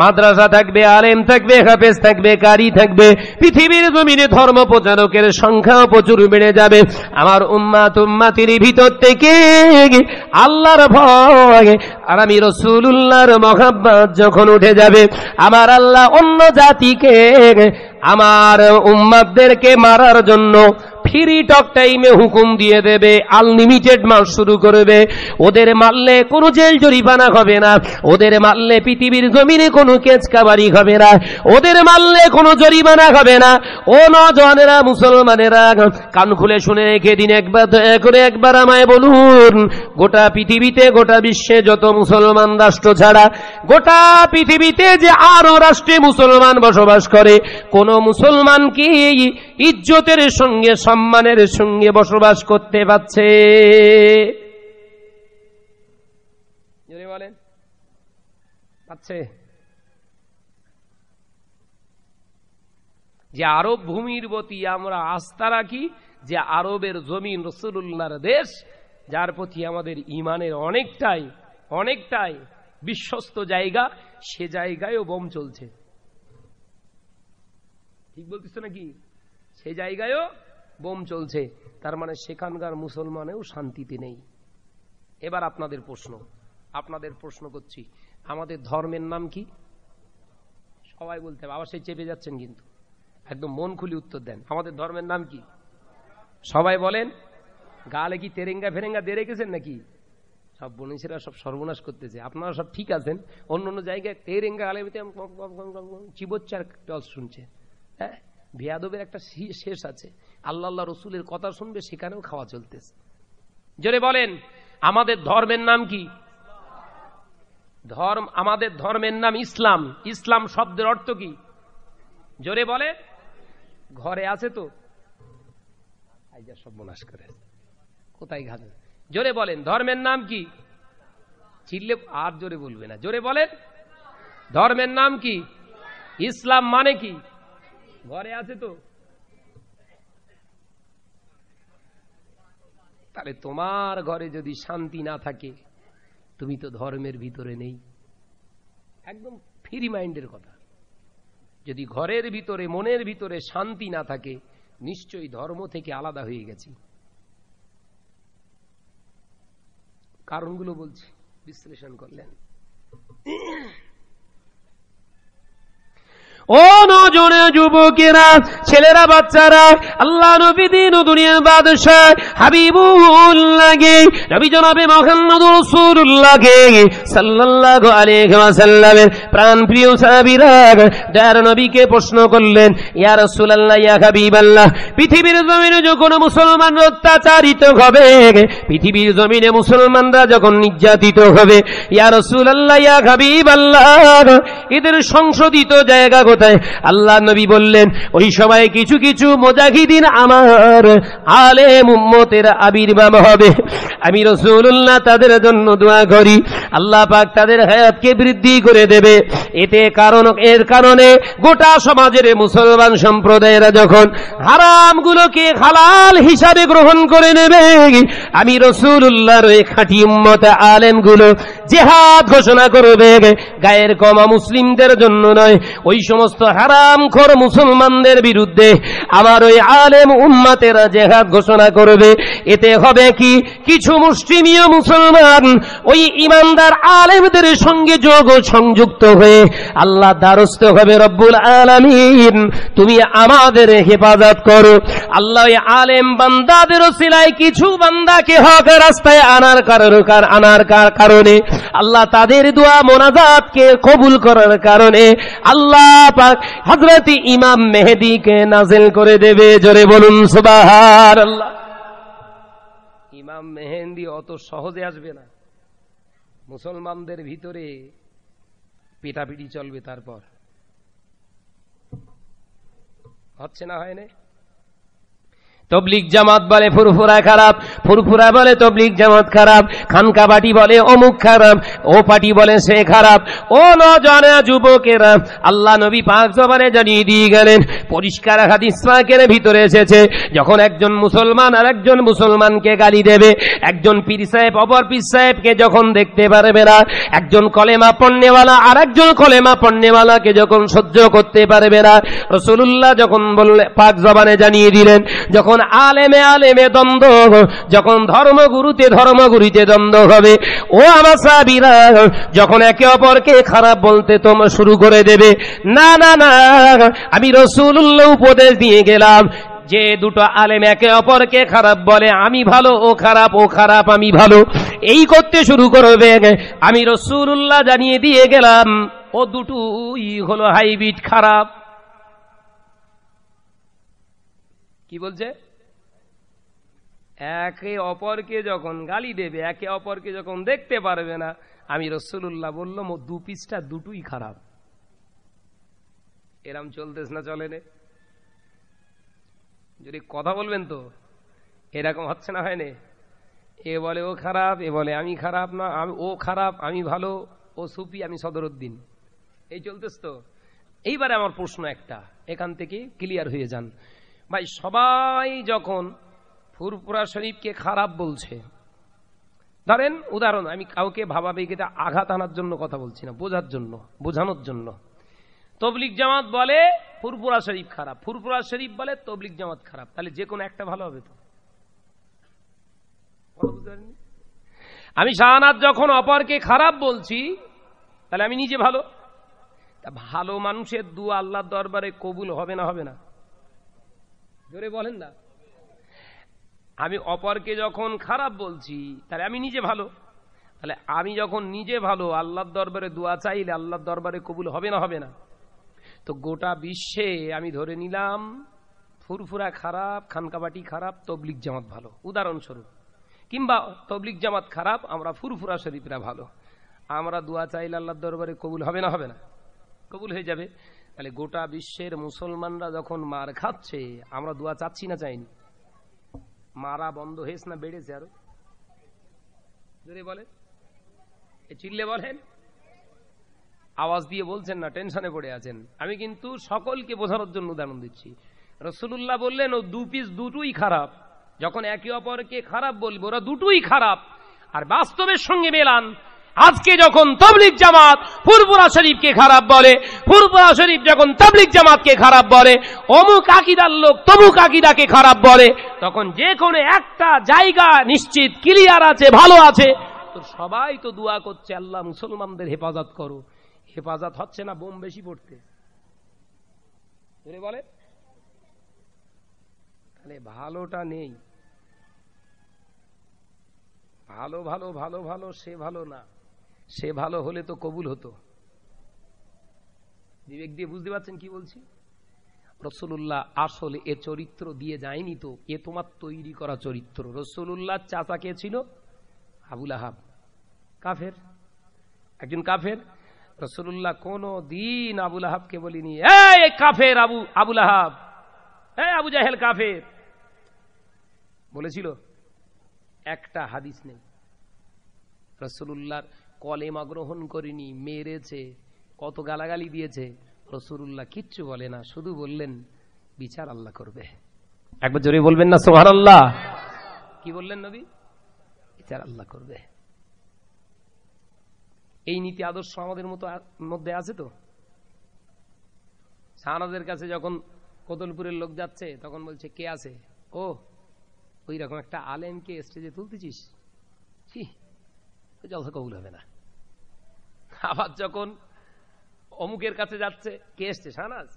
মাদ্রাসা থাকবে আলেম থাকবে হাফেজ থাকবে কারি থাকবে পৃথিবীর জমিনে ধর্ম প্রচারকের সংখ্যাও প্রচুর বেড়ে যাবে আমার উম্মা তুম্মাতির ভিতর থেকে আল্লাহর ভয় আর আমি রসুল্লাহর মহাব মহাব্বত যখন উঠে যাবে আমার আল্লাহ অন্য জাতিকে আমার উম্মাদেরকে মারার জন্য ফ্রি টক টাইমে হুকুম দিয়ে দেবে আনলিমিটেড মাল শুরু করবে ওদের মারলে কোনো জেল জরিমানা হবে না ওদের মারলে পৃথিবীর জমিনে কোনো কেচকাবারি হবে না ওদের মারলে কোনো জরিমানা হবে না ও নজনেরা মুসলমানেরা কান খুলে শুনে রেখে দিন একবার দয়া করে একবার আমায় বলুন গোটা পৃথিবীতে গোটা বিশ্বে যত মুসলমান রাষ্ট্র ছাড়া গোটা পৃথিবীতে যে আরো রাষ্ট্রে মুসলমান বসবাস করে কোন মুসলমান কি ইজ্জতের সঙ্গে সম সম্মানের সঙ্গে বসবাস করতে পারছে যে আরব ভূমির প্রতি আমরা আস্থা রাখি যে আরবের জমিন রসুল্লাহর দেশ যার প্রতি আমাদের ইমানের অনেকটাই অনেকটাই বিশ্বস্ত জায়গা সে জায়গায়ও বোম চলছে ঠিক বলতেছ নাকি সে জায়গায়ও বোম চলছে তার মানে সেখানকার মুসলমানেও শান্তিতে নেই এবার আপনাদের প্রশ্ন আপনাদের প্রশ্ন করছি আমাদের ধর্মের নাম কি সবাই বলতে হবে আবার সেই চেপে যাচ্ছেন কিন্তু একদম মন খুলি উত্তর দেন আমাদের ধর্মের নাম কি সবাই বলেন গালে কি তেরেঙ্গা ফেরেঙ্গা দিয়ে রেখেছেন নাকি সব বনিসেরা সব সর্বনাশ করতেছে আপনারা সব ঠিক আছেন অন্য অন্য জায়গায় তেরেঙ্গা গালে চিবোচ্ছে টল শুনছে হ্যাঁ ভেয়াদবের একটা শেষ আছে আল্লাহ আল্লাহ রসুলের কথা শুনবে সেখানেও খাওয়া চলতেছে জোরে বলেন আমাদের ধর্মের নাম কি ধর্ম আমাদের ধর্মের নাম ইসলাম ইসলাম শব্দের অর্থ কি জোরে বলে ঘরে আছে তো আইজা সব মনাশ করে কোথায় ঘাজ জোরে বলেন ধর্মের নাম কি চিল্লে আর জোরে বলবে না জোরে বলেন ধর্মের নাম কি ইসলাম মানে কি ঘরে আছে তো তাহলে তোমার ঘরে যদি শান্তি না থাকে তুমি তো ধর্মের ভিতরে নেই একদম ফ্রি মাইন্ডের কথা যদি ঘরের ভিতরে মনের ভিতরে শান্তি না থাকে নিশ্চয়ই ধর্ম থেকে আলাদা হয়ে গেছি কারণগুলো বলছি বিশ্লেষণ করলেন ও নজনে যুবকেরা ছেলেরা বাচ্চারা আল্লাহ নবী দিন দুনিয়ার বাদশাহ হাবিবুল লাগে নবী জনাবে মুহাম্মদ মোহাম্মদ রাসূলুল্লাহকে সাল্লাল্লাহু আলাইহি ওয়াসাল্লামের প্রাণ প্রিয় সাহাবীরা যার নবীকে প্রশ্ন করলেন ইয়া রাসূলুল্লাহ ইয়া হাবিবাল্লাহ পৃথিবীর জমিনে যখন মুসলমান অত্যাচারিত হবে পৃথিবীর জমিনে মুসলমানরা যখন নির্যাতিত হবে ইয়া রাসূলুল্লাহ ইয়া হাবিবাল্লাহ এদের সংশোধিত জায়গা কথায় আল্লাহ নবী বললেন ওই সময় কিছু কিছু মোজাহিদিন আমার আলে মুম্মতের আবির্ভাব হবে আমি রসুল্লাহ তাদের জন্য দোয়া করি আল্লাহ পাক তাদের হায়াতকে বৃদ্ধি করে দেবে এতে কারণ এর কারণে গোটা সমাজের মুসলমান সম্প্রদায়েরা যখন হারামগুলোকে হালাল হিসাবে গ্রহণ করে নেবে আমি রসুল্লাহর ওই খাঁটি উম্মত আলেমগুলো জেহাদ ঘোষণা করবে গায়ের কমা মুসলিমদের জন্য নয় ওই সমস্ত সমস্ত হারাম খর মুসলমানদের বিরুদ্ধে আমার ওই আলেম উম্মাতেরা জেহাদ ঘোষণা করবে এতে হবে কি কিছু মুসলিমীয় মুসলমান ওই ইমানদার আলেমদের সঙ্গে যোগ সংযুক্ত হয়ে আল্লাহ দ্বারস্থ হবে রব্বুল আলমিন তুমি আমাদের হেফাজত করো আল্লাহ আলেম বান্দাদের সিলাই কিছু বান্দাকে হক রাস্তায় আনার কারণ আনার কারণে আল্লাহ তাদের দোয়া মোনাজাতকে কবুল করার কারণে আল্লাহ পাক হজরত ইমাম মেহেদিকে নাজেল করে দেবে জোরে বলুন সুবাহার ইমাম মেহেন্দি অত সহজে আসবে না মুসলমানদের ভিতরে পিটাপিটি চলবে তারপর হচ্ছে না হয় না তবলিক জামাত বলে ফুরফুরা খারাপ ফুরফুরা বলে তবলিক জামাত খারাপ খানকা বাটি বলে অমুক খারাপ ও পাটি বলে সে খারাপ ও নজনা যুবকেরা আল্লাহ নবী পাঁচ জবানে জানিয়ে দিয়ে গেলেন পরিষ্কার হাদিস পাকের ভিতরে এসেছে যখন একজন মুসলমান আর একজন মুসলমানকে গালি দেবে একজন পীর সাহেব অপর পীর সাহেবকে যখন দেখতে পারবে না একজন কলেমা পণ্যেওয়ালা আর একজন কলেমা পণ্যেওয়ালাকে যখন সহ্য করতে পারবে না রসুল্লাহ যখন বললে পাক জবানে জানিয়ে দিলেন যখন যখন আলেমে আলেমে দ্বন্দ্ব যখন ধর্মগুরুতে ধর্মগুরুতে দ্বন্দ্ব হবে ও আমার সাবিরা যখন একে অপরকে খারাপ বলতে তোমার শুরু করে দেবে না না না আমি রসুল্লাহ উপদেশ দিয়ে গেলাম যে দুটো আলেম একে অপরকে খারাপ বলে আমি ভালো ও খারাপ ও খারাপ আমি ভালো এই করতে শুরু করবে আমি রসুল্লাহ জানিয়ে দিয়ে গেলাম ও দুটোই হলো হাইব্রিড খারাপ কি বলছে একে অপরকে যখন গালি দেবে একে অপরকে যখন দেখতে পারবে না আমি রসুল্লাহ বললাম ও দু পিসটা দুটুই খারাপ এরাম চলতেছ না চলে নে যদি কথা বলবেন তো এরকম হচ্ছে না হয় এ বলে ও খারাপ এ বলে আমি খারাপ না আমি ও খারাপ আমি ভালো ও সুপি আমি সদরউদ্দিন এই চলতেছ তো এইবারে আমার প্রশ্ন একটা এখান থেকে ক্লিয়ার হয়ে যান ভাই সবাই যখন ফুরপুরা শরীফকে খারাপ বলছে ধরেন উদাহরণ আমি কাউকে এটা আঘাত আনার জন্য কথা বলছি না বোঝার জন্য বোঝানোর জন্য তবলিক জামাত বলে ফুরপুরা শরীফ খারাপ ফুরপুরা শরীফ বলে তবলিক জামাত খারাপ তাহলে যে কোনো একটা ভালো হবে তো আমি শাহনাথ যখন অপরকে খারাপ বলছি তাহলে আমি নিজে ভালো তা ভালো মানুষের দু আল্লাহর দরবারে কবুল হবে না হবে না জোরে বলেন না আমি অপরকে যখন খারাপ বলছি তাহলে আমি নিজে ভালো তাহলে আমি যখন নিজে ভালো আল্লাহর দরবারে দোয়া চাইলে আল্লাহর দরবারে কবুল হবে না হবে না তো গোটা বিশ্বে আমি ধরে নিলাম ফুরফুরা খারাপ খানকাবাটি খারাপ তবলিক জামাত ভালো উদাহরণস্বরূপ কিংবা তবলিক জামাত খারাপ আমরা ফুরফুরা শরীফরা ভালো আমরা দোয়া চাইলে আল্লাহর দরবারে কবুল হবে না হবে না কবুল হয়ে যাবে তাহলে গোটা বিশ্বের মুসলমানরা যখন মার খাচ্ছে আমরা দোয়া চাচ্ছি না চাইনি মারা বন্ধ হয়েছে না বেড়েছে আরো যদি বলেন চিল্লে বলেন আওয়াজ দিয়ে বলছেন না টেনশনে পড়ে আছেন আমি কিন্তু সকলকে বোঝানোর জন্য উদাহরণ দিচ্ছি রসুল্লাহ বললেন ও দু পিস দুটোই খারাপ যখন একে অপরকে খারাপ বলবো ওরা দুটোই খারাপ আর বাস্তবের সঙ্গে মেলান আজকে যখন তবলিক জামাত ফুরপুরা শরীফকে খারাপ বলে ফুরপুরা শরীফ যখন তবলিক জামাতকে খারাপ বলে অমুক আকিদার লোক তমুক আকিদাকে খারাপ বলে তখন যে কোনো একটা জায়গা নিশ্চিত ক্লিয়ার আছে ভালো আছে তো সবাই তো দোয়া করছে আল্লাহ মুসলমানদের হেফাজত করো হেফাজত হচ্ছে না বোম বেশি পড়তে বলে তাহলে ভালোটা নেই ভালো ভালো ভালো ভালো সে ভালো না সে ভালো হলে তো কবুল হতো বিবেক দিয়ে বুঝতে পারছেন কি বলছি রসুল্লাহ আসলে এ চরিত্র দিয়ে যায়নি তো এ তোমার তৈরি করা চরিত্র রসুল্লাহ চাচা কে ছিল আবুল আহাব কাফের একজন কাফের রসুল্লাহ কোনো দিন আবুল আহাবকে বলিনি কাফের আবু আবুল আহাব হ্যাঁ আবু জাহেল কাফের বলেছিল একটা হাদিস নেই রসুল্লাহ কলেমা গ্রহণ করিনি মেরেছে কত গালাগালি দিয়েছে রসুরুল্লাহ কিচ্ছু বলে না শুধু বললেন বিচার আল্লাহ করবে একবার জোরে বলবেন না সোহার আল্লাহ কি বললেন নবী বিচার আল্লাহ করবে এই নীতি আদর্শ আমাদের মতো মধ্যে আছে তো শাহনাদের কাছে যখন কোদলপুরের লোক যাচ্ছে তখন বলছে কে আছে ও ওই রকম একটা আলেমকে স্টেজে তুলতেছিস জলসা কবুল হবে না আবার যখন অমুকের কাছে যাচ্ছে কে এসছে শাহনাজ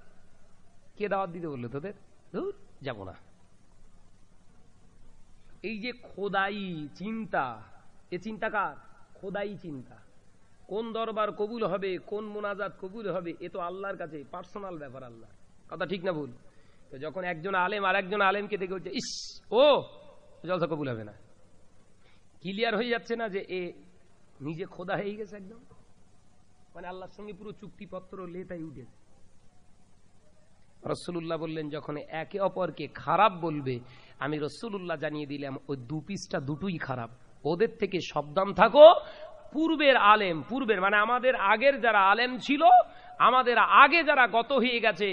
কে দাওয়াত দিতে বললো তোদের ধুর যাব না এই যে খোদাই চিন্তা এ চিন্তা কার খোদাই চিন্তা কোন দরবার কবুল হবে কোন মোনাজাত কবুল হবে এ তো আল্লাহর কাছে পার্সোনাল ব্যাপার আল্লাহ কথা ঠিক না ভুল তো যখন একজন আলেম আর একজন আলেমকে দেখে বলছে ইস ও জলসা কবুল হবে না ক্লিয়ার হয়ে যাচ্ছে না যে এ নিজে খোদা হয়ে গেছে একদম মানে আল্লাহর সঙ্গে পুরো চুক্তিপত্র লেতাই উঠেছে রসুল্লাহ বললেন যখন একে অপরকে খারাপ বলবে আমি রসুল্লাহ জানিয়ে দিলাম ওই দু পিসটা দুটোই খারাপ ওদের থেকে সাবধান থাকো পূর্বের আলেম পূর্বের মানে আমাদের আগের যারা আলেম ছিল আমাদের আগে যারা গত হয়ে গেছে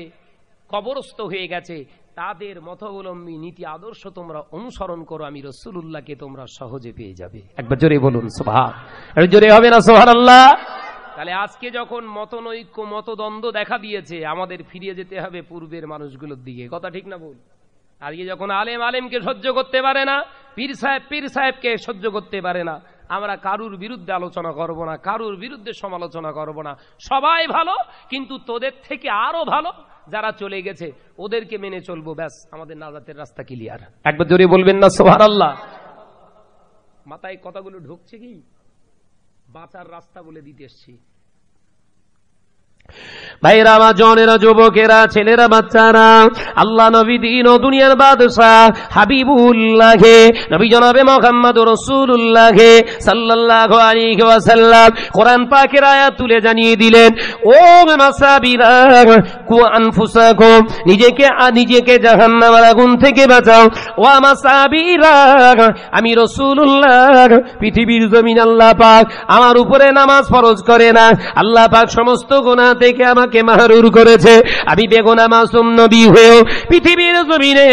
কবরস্থ হয়ে গেছে তাদের মতাবলম্বী নীতি আদর্শ তোমরা অনুসরণ করো আমি রসুল্লাহকে তোমরা সহজে পেয়ে যাবে একবার জোরে বলুন সোভাব জোরে হবে না সোহার আল্লাহ তাহলে আজকে যখন মতনৈক্য মতদ্বন্দ্ব দেখা দিয়েছে আমাদের ফিরিয়ে যেতে হবে পূর্বের মানুষগুলোর দিকে কথা ঠিক না বল আজকে যখন আলেম আলেমকে সহ্য করতে পারে না পীর সাহেব পীর সাহেবকে সহ্য করতে পারে না আমরা কারুর বিরুদ্ধে আলোচনা করব না কারুর বিরুদ্ধে সমালোচনা করব না সবাই ভালো কিন্তু তোদের থেকে আরো ভালো যারা চলে গেছে ওদেরকে মেনে চলবো ব্যাস আমাদের নাজাতের রাস্তা ক্লিয়ার একবার জোরে বলবেন না সোহার আল্লাহ মাথায় কথাগুলো ঢুকছে কি বাঁচার রাস্তা বলে দিতে এসছি ভাইরা জনেরা যুবকেরা ছেলেরা বাচ্চারা আল্লাহ নবী দিন ও দুনিয়ার বাদশাহ হাবিবুল্লাহে নবী জনাবে মোহাম্মদ রসুল্লাহে কোরআন তুলে জানিয়ে দিলেন ও নিজেকে নিজেকে জাহান্নাম আগুন থেকে বাঁচাও ও মাসাবিরা আমি রসুল্লাহ পৃথিবীর জমিন আল্লাহ পাক আমার উপরে নামাজ ফরজ করে না আল্লাহ পাক সমস্ত গোনা থেকে আমাকে মাহরুর করেছে আমি বেগোনা মাসুম নবী হয়েও পৃথিবীর জমিনে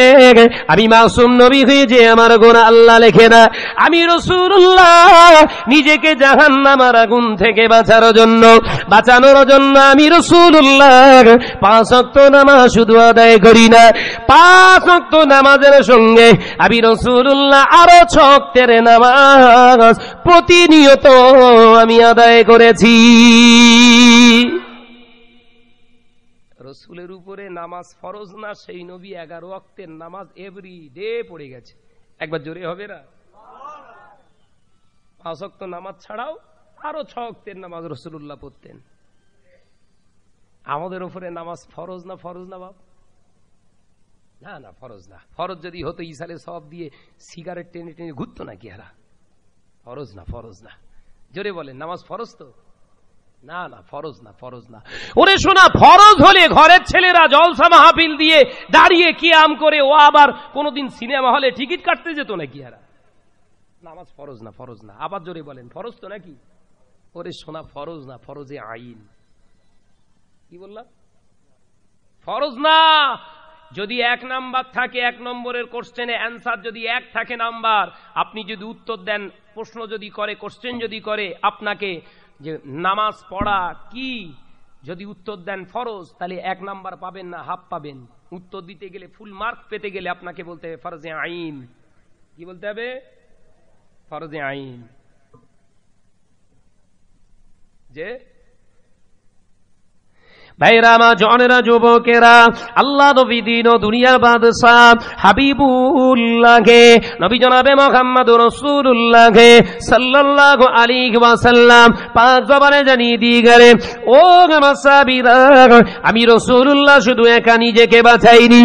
আমি মাসুম নবী হয়ে যে আমার গোনা আল্লাহ লেখে না আমি রসুল্লাহ নিজেকে জাহান নামার আগুন থেকে বাঁচার জন্য বাঁচানোর জন্য আমি রসুল্লাহ পাঁচ অক্ত নামা শুধু আদায় করি না পাঁচ অক্ত নামাজের সঙ্গে আমি রসুল্লাহ আরো ছক্তের নামাজ প্রতিনিয়ত আমি আদায় করেছি রসুলের উপরে নামাজ ফরজ না সেই নবী এগারো অক্তের নামাজ এভরি ডে পড়ে গেছে একবার জোরে হবে না পাঁচ অক্ত নামাজ ছাড়াও আরো ছ অক্তের নামাজ রসুল্লাহ পড়তেন আমাদের উপরে নামাজ ফরজ না ফরজ না বাবা না না ফরজ না ফরজ যদি হতো ইসালে সব দিয়ে সিগারেট টেনে টেনে ঘুরতো না কি হারা ফরজ না ফরজ না জোরে বলেন নামাজ ফরজ তো না না ফরজ না ফরজ না ওরে শোনা ফরজ হলে ঘরের ছেলেরা জলসা দিয়ে দাঁড়িয়ে কি আম করে ও আবার কোনোদিন সিনেমা হলে টিকিট কাটতে যেত নাকি নামাজ ফরজ না ফরজ না আবার জোরে বলেন ফরজ তো নাকি ওরে শোনা ফরজ না ফরজে আইন কি বললাম ফরজ না যদি এক নাম্বার থাকে এক নম্বরের কোশ্চেনে অ্যান্সার যদি এক থাকে নাম্বার আপনি যদি উত্তর দেন প্রশ্ন যদি করে কোশ্চেন যদি করে আপনাকে যে নামাজ পড়া কি যদি উত্তর দেন ফরজ তাহলে এক নাম্বার পাবেন না হাফ পাবেন উত্তর দিতে গেলে ফুল মার্ক পেতে গেলে আপনাকে বলতে হবে ফরজে আইন কি বলতে হবে ফরজে আইন যে ভাইরা মা জনেরা যুবকেরা আল্লাহ নবী দুনিয়া বাদশাহ হাবিবুল্লাহে নবী জনাবে মোহাম্মদ ওয়াসাল্লাম পাঁচ জানিয়ে দিয়ে গেলে ও আমি রসুল্লাহ শুধু একা নিজেকে বাঁচাইনি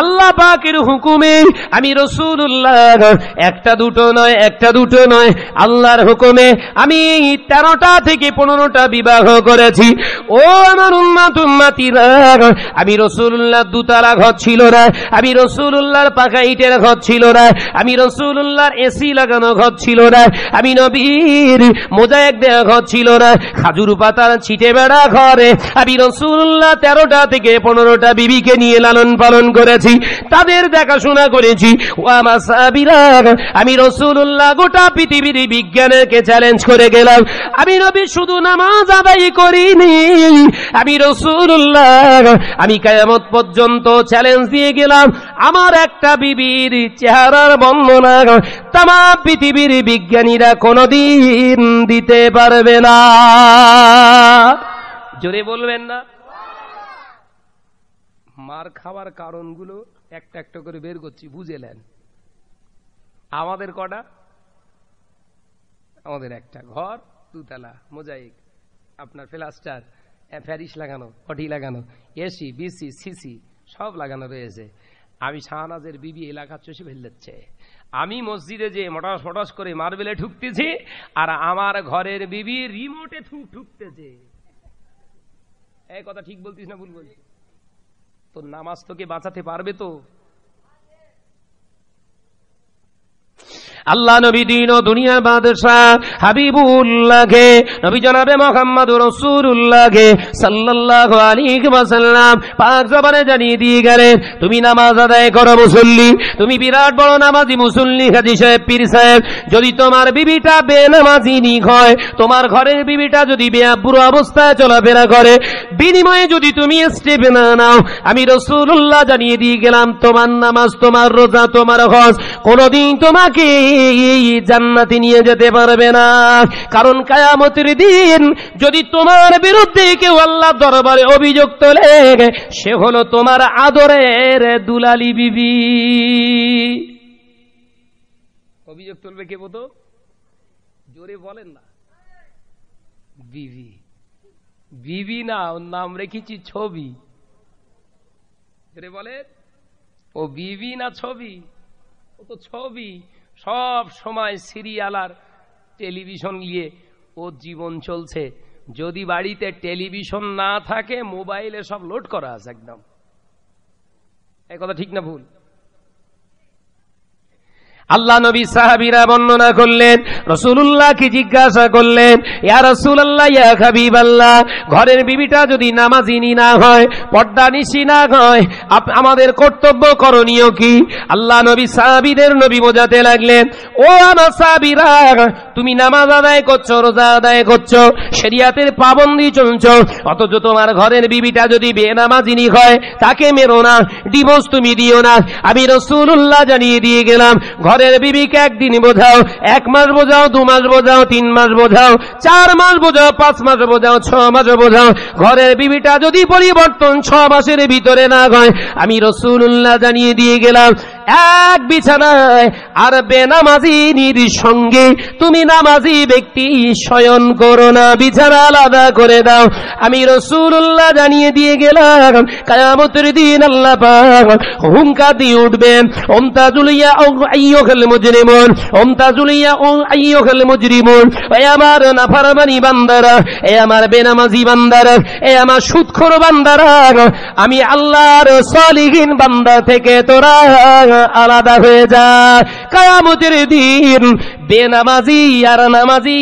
আল্লাহ পাকের হুকুমে আমি রসুল্লাহ একটা দুটো নয় একটা দুটো নয় আল্লাহর হুকুমে আমি তেরোটা থেকে পনেরোটা বিবাহ করেছি ও আমার উন্মাদ আমি রসুল্লাহ দুতলা ঘর ছিল না আমি রসুল্লাহর ইটের ঘর ছিল না আমি রসুল্লাহর এসি লাগানো ঘর ছিল না আমি নবীর দেওয়া ঘর ছিল না খাজুর পাতার ছিটে বেড়া ঘরে আমি রসুল্লাহ তেরোটা থেকে পনেরোটা বিবিকে নিয়ে লালন পালন করেছি তাদের দেখাশোনা করেছি ও আমার আমি রসুল্লাহ গোটা পৃথিবীর বিজ্ঞানেরকে চ্যালেঞ্জ করে গেলাম আমি নবী শুধু নামাজ আদায় করিনি আমি রসুল রসুল্লাহ আমি কেয়ামত পর্যন্ত চ্যালেঞ্জ দিয়ে গেলাম আমার একটা বিবির চেহারার বর্ণনা তামা পৃথিবীর বিজ্ঞানীরা কোনোদিন দিতে পারবে না জোরে বলবেন না মার খাওয়ার কারণগুলো একটা একটা করে বের করছি বুঝে নেন আমাদের কটা আমাদের একটা ঘর দুতলা মোজাইক আপনার প্লাস্টার ফ্যারিস লাগানো পটি লাগানো এসি বিসি সিসি সব লাগানো রয়েছে আমি শাহনাজের বিবি এলাকা চষে ফেললেছে আমি মসজিদে যে মটাস ফটাস করে মার্বেলে ঠুকতেছি আর আমার ঘরের বিবি রিমোটে ঠুকতেছে এ কথা ঠিক বলতিস না ভুল বলছিস তোর নামাজ তোকে বাঁচাতে পারবে তো আল্লাহ নবী দিন ও দুনিয়ার বাদশাহ হাবিবুল্লাহে নবী জনাবে মোহাম্মদ রসুল্লাহকে সাল্লাহ আলী ওয়াসাল্লাম পাঁচ জবানে জানিয়ে দিয়ে গেলেন তুমি নামাজ আদায় করো মুসল্লি তুমি বিরাট বড় নামাজি মুসল্লি হাজি সাহেব পীর সাহেব যদি তোমার বিবিটা বেনামাজি নি হয় তোমার ঘরের বিবিটা যদি পুরো অবস্থায় চলাফেরা করে বিনিময়ে যদি তুমি স্টেপ না নাও আমি রসুলুল্লাহ জানিয়ে দিয়ে গেলাম তোমার নামাজ তোমার রোজা তোমার হজ কোনোদিন তোমাকে জান্নাতি নিয়ে যেতে পারবে না কারণ কায়ামতির দিন যদি তোমার বিরুদ্ধে কেউ আল্লাহ দরবারে অভিযোগ তোলে সে হলো তোমার আদরের দুলালি বিবি অভিযোগ তুলবে কে বলতো জোরে বলেন না বিবি বিবি না ওর নাম রেখেছি ছবি বলে ও বিবি না ছবি ও তো ছবি সব সময় সিরিয়াল আর টেলিভিশন নিয়ে ও জীবন চলছে যদি বাড়িতে টেলিভিশন না থাকে মোবাইলে সব লোড করা আছে একদম এ কথা ঠিক না ভুল আল্লাহ নবী সাহাবিরা বর্ণনা করলেন রসুল্লাহকে জিজ্ঞাসা করলেন ঘরের বিবিটা যদি নামাজিনী না হয় পর্দা নিশি না হয় আমাদের কর্তব্য করণীয় কি আল্লাহ নবী সাহাবিদের নবী বোঝাতে লাগলেন ও আমার সাহাবিরা তুমি নামাজ আদায় করছো রোজা আদায় করছো শরিয়াতের পাবন্দি চলছ অথচ তোমার ঘরের বিবিটা যদি বেনামাজিনী হয় তাকে মেরো না ডিভোর্স তুমি দিও না আমি রসুল্লাহ জানিয়ে দিয়ে গেলাম ঘর ঘরের বিবিকে একদিন বোঝাও এক মাস বোঝাও দু মাস বোঝাও তিন মাস বোঝাও চার মাস বোঝাও পাঁচ মাস বোঝাও ছ মাস বোঝাও ঘরের বিবিটা যদি পরিবর্তন ছ মাসের ভিতরে না হয় আমি রসুল্লাহ জানিয়ে দিয়ে গেলাম এক বিছানায় আর বেনামাজিনীর সঙ্গে তুমি নামাজি ব্যক্তি শয়ন করো না বিছানা আলাদা করে দাও আমি রসুল্লাহ জানিয়ে দিয়ে গেলাম কায়ামতের দিন আল্লাহ হুঙ্কা দিয়ে উঠবেন ওমতা জুলিয়া আমি আল্লাহর সালিহীন বান্দা থেকে তোরা আলাদা হয়ে যা কায়ামতের দিন বেনামাজি আর নামাজি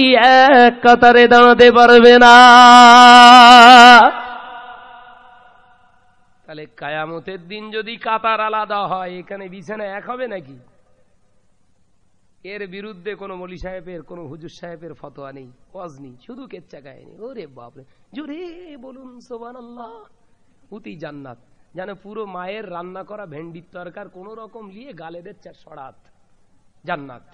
এক কাতারে দাঁড়াতে পারবে না তাহলে কায়ামতের দিন যদি কাতার আলাদা হয় এখানে বিছানা এক হবে নাকি এর বিরুদ্ধে কোনো মলি সাহেবের কোনো হুজুর সাহেবের ফতোয়া নেই ওয়াজ নেই শুধু কেচ্চা গায়নি ওরে বাপরে জোরে বলুন সোবান আল্লাহ উতি জান্নাত যেন পুরো মায়ের রান্না করা ভেন্ডির তরকার কোন রকম নিয়ে গালেদের চার সরাত জান্নাত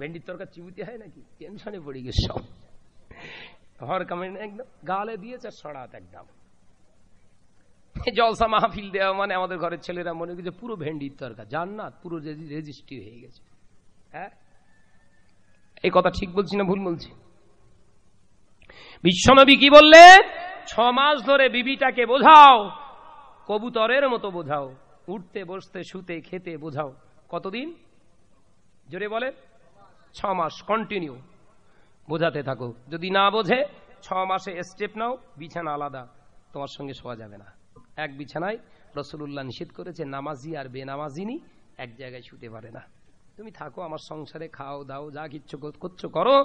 ভেন্ডির তরকার চিবুতি হয় নাকি টেনশনে পড়ে গেছে সব হর কামে একদম গালে দিয়ে চার সরাত একদম জলসা মাহফিল দেওয়া মানে আমাদের ঘরের ছেলেরা মনে করছে পুরো ভেন্ডির তরকা না পুরো রেজিস্ট্রি হয়ে গেছে হ্যাঁ এই কথা ঠিক বলছি না ভুল বলছি বিশ্বনবী কি বললে ছ মাস ধরে বিবিটাকে বোঝাও কবুতরের মতো বোঝাও উঠতে বসতে শুতে খেতে বোঝাও কতদিন জোরে বলে ছ মাস কন্টিনিউ বোঝাতে থাকো যদি না বোঝে ছ মাসে স্টেপ নাও বিছানা আলাদা তোমার সঙ্গে শোয়া যাবে না এক বিছানায় রসুল্লাহ নিষেধ করেছে নামাজি আর বেনামাজিনী এক জায়গায় শুতে পারে না তুমি থাকো আমার সংসারে খাও দাও যা কিচ্ছু করছো করো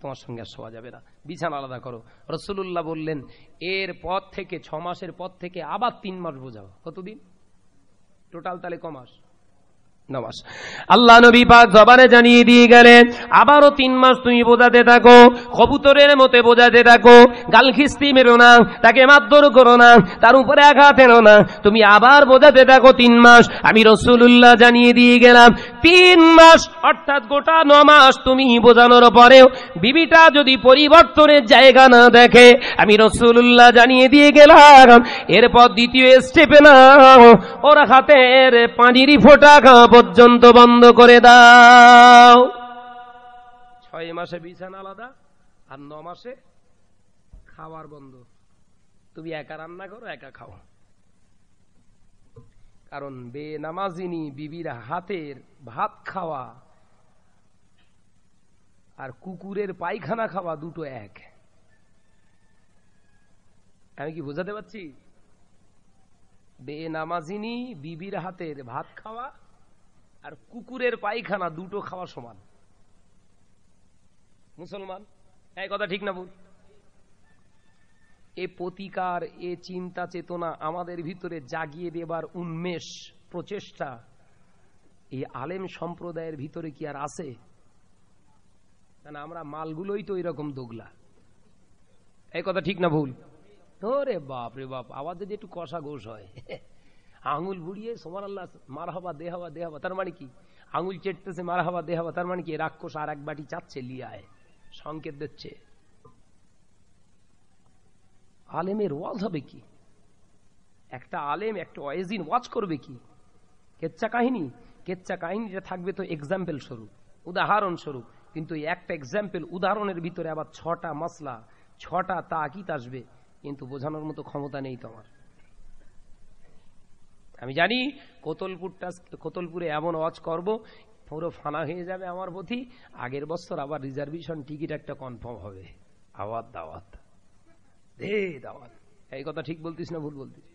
তোমার সঙ্গে আর শোয়া যাবে না বিছানা আলাদা করো রসুল্লাহ বললেন এর পর থেকে ছ মাসের পর থেকে আবার তিন মাস বোঝাও কতদিন টোটাল তাহলে কমাস নামাজ আল্লাহ নবী পাক জবানে জানিয়ে দিয়ে গেলেন আবারও তিন মাস তুমি বোঝাতে থাকো কবুতরের মতে বোঝাতে থাকো গাল মেরো না তাকে মারধর করো না তার উপরে আঘাত এনো না তুমি আবার বোঝাতে থাকো তিন মাস আমি রসুল্লাহ জানিয়ে দিয়ে গেলাম তিন মাস অর্থাৎ গোটা ন মাস তুমি বোঝানোর পরেও বিবিটা যদি পরিবর্তনের জায়গা না দেখে আমি রসুল্লাহ জানিয়ে দিয়ে গেলাম এরপর দ্বিতীয় স্টেপে না ওর হাতের পানিরই ফোটা খাপ পর্যন্ত বন্ধ করে দাও ছয় মাসে বিছানা আলাদা আর ন মাসে খাওয়ার বন্ধ তুমি একা রান্না করো একা খাও কারণ বে নামাজিনী বিবির হাতের ভাত খাওয়া আর কুকুরের পায়খানা খাওয়া দুটো এক আমি কি বোঝাতে পারছি বেনামাজিনী বিবির হাতের ভাত খাওয়া আর কুকুরের পায়খানা দুটো খাওয়া সমান মুসলমান এই কথা ঠিক না ভুল এ প্রতিকার এ চিন্তা চেতনা আমাদের ভিতরে জাগিয়ে দেবার উন্মেষ প্রচেষ্টা এই আলেম সম্প্রদায়ের ভিতরে কি আর আছে কারণ আমরা মালগুলোই তো এরকম দোগলা এই কথা ঠিক না ভুল ওরে বাপ রে বাপ আমাদের যদি একটু কষা ঘোষ হয় আঙুল বুড়িয়ে সোমান আল্লাহ মার হবা দে হবা দে হবা তার মানে কি আঙুল চেটতেছে মার হবা দে হবা তার মানে কি রাক্ষস আর এক বাটি চাচ্ছে লিয়ায় সংকেত দিচ্ছে আলেমের ওয়াজ হবে কি একটা আলেম একটা ওয়েজিন ওয়াজ করবে কি কেচ্ছা কাহিনী কেচ্ছা কাহিনীটা থাকবে তো এক্সাম্পল স্বরূপ উদাহরণস্বরূপ কিন্তু একটা এক্সাম্পল উদাহরণের ভিতরে আবার ছটা মশলা ছটা তাকিত আসবে কিন্তু বোঝানোর মতো ক্ষমতা নেই তোমার আমি জানি কোতলপুরটা কোতলপুরে এমন ওয়াজ করব পুরো ফানা হয়ে যাবে আমার প্রতি আগের বছর আবার রিজার্ভেশন টিকিট একটা কনফার্ম হবে আওয়াত দাওয়াত দে দাওয়াত এই কথা ঠিক বলতিস না ভুল বলতিস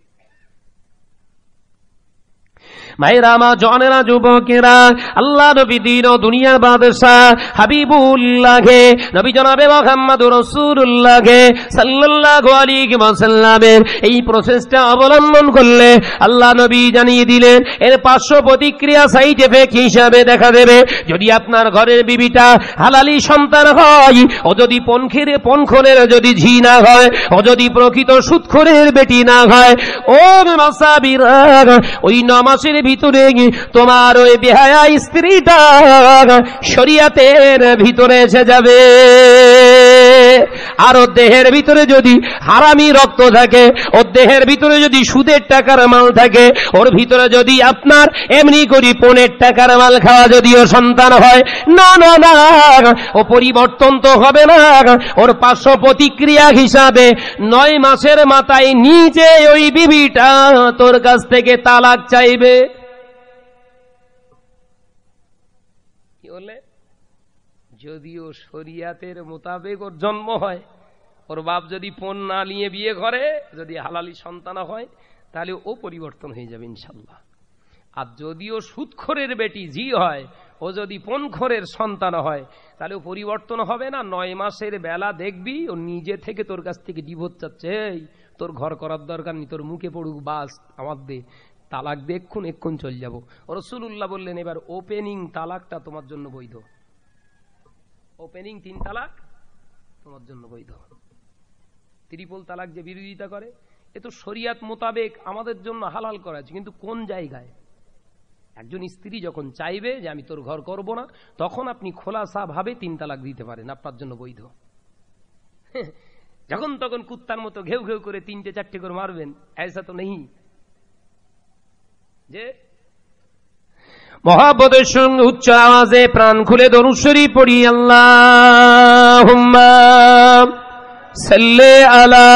ভাইরা মা জনেরা যুবকেরা আল্লাহ নবী দিন দুনিয়ার বাদশাহ হাবিবুল্লাহে নবী জনাবে মোহাম্মদ রসুল্লাহে সাল্লাল্লাহু আলাইহি ওয়াসাল্লামের এই প্রসেসটা অবলম্বন করলে আল্লাহ নবী জানিয়ে দিলেন এর পার্শ্ব প্রতিক্রিয়া সাইড এফেক্ট হিসাবে দেখা দেবে যদি আপনার ঘরের বিবিটা হালালি সন্তান হয় ও যদি পনখের পনখরের যদি ঝি না হয় ও যদি প্রকৃত সুৎখরের বেটি না হয় ও মাসাবিরা ওই নমাসের ভিতরে তোমার ওই বেহায়া স্ত্রীটা শরিয়াতের ভিতরে এসে যাবে আর ওর দেহের ভিতরে যদি হারামি রক্ত থাকে ওর দেহের ভিতরে যদি সুদের টাকার মাল থাকে ওর ভিতরে যদি আপনার এমনি করি পনের টাকার মাল খাওয়া যদি ওর সন্তান হয় না না না ও পরিবর্তন তো হবে না ওর পার্শ্ব প্রতিক্রিয়া হিসাবে নয় মাসের মাথায় নিজে ওই বিবিটা তোর কাছ থেকে তালাক চাইবে যদিও শরিয়াতের মোতাবেক ওর জন্ম হয় ওর বাপ যদি পণ না নিয়ে বিয়ে করে যদি হালালি সন্তান হয় তাহলে ও পরিবর্তন হয়ে যাবে ইনশাল্লাহ আর যদিও সুৎখরের বেটি জি হয় ও যদি পনখোরের সন্তান হয় তাহলে ও পরিবর্তন হবে না নয় মাসের বেলা দেখবি ও নিজে থেকে তোর কাছ থেকে ডিভোর্স চাচ্ছে এই তোর ঘর করার দরকার নেই তোর মুখে পড়ুক বাস আমার দে তালাক দেখুন এক্ষুন এক্ষুন চল যাবো রসুল্লাহ বললেন এবার ওপেনিং তালাকটা তোমার জন্য বৈধ ওপেনিং তিন তালাক তোমার জন্য বৈধ ত্রিপল তালাক যে বিরোধিতা করে এ তো শরিয়াত মোতাবেক আমাদের জন্য হালাল করা আছে কিন্তু কোন জায়গায় একজন স্ত্রী যখন চাইবে যে আমি তোর ঘর করব না তখন আপনি খোলাসাভাবে তিন তালাক দিতে পারেন আপনার জন্য বৈধ যখন তখন কুত্তার মতো ঘেউ ঘেউ করে তিনটে চারটে করে মারবেন এসা তো নেই যে মহাপদের সঙ্গে উচ্চ আওয়াজে প্রাণ খুলে দরুশ্বরী পড়ি আল্লাহ সাল্লে আলা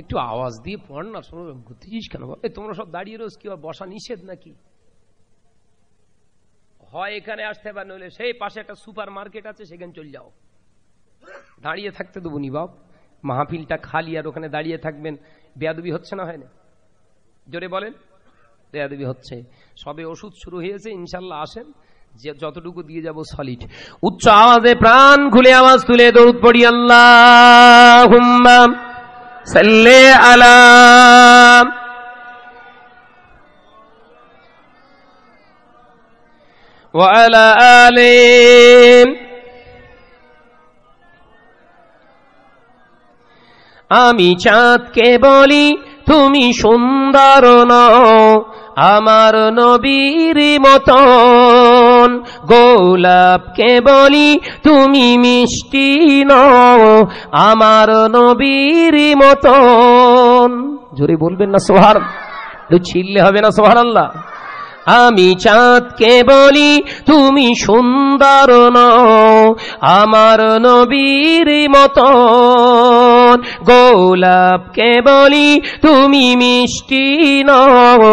একটু আওয়াজ দিয়ে পড় না শোনো ঘুরতেছিস কেন তোমরা সব দাঁড়িয়ে রোজ কি বসা নিষেধ নাকি হয় এখানে আসতে পারে নইলে সেই পাশে একটা সুপার মার্কেট আছে সেখানে চলে যাও দাঁড়িয়ে থাকতে দেবো নি বাপ মাহফিলটা খালি আর ওখানে দাঁড়িয়ে থাকবেন বেয়াদবি হচ্ছে না হয় না জোরে বলেন বেয়াদবি হচ্ছে সবে ওষুধ শুরু হয়েছে ইনশাল্লাহ আসেন যে যতটুকু দিয়ে যাব সলিড উচ্চ আওয়াজে প্রাণ খুলে আওয়াজ তুলে দৌড় পড়ি আল্লাহ সাল্লে আলা وعلى آله আমি চাঁদকে বলি তুমি সুন্দর নও আমার নবীর মতন গোলাপকে বলি তুমি মিষ্টি নও আমার নবীর মতন জোরে বলবেন না সোহার ছিললে হবে না সোহার আল্লাহ আমি চাঁদকে বলি তুমি সুন্দর নও আমার নবীর মতো মন গোলাপকে বলি তুমি মিষ্টি নও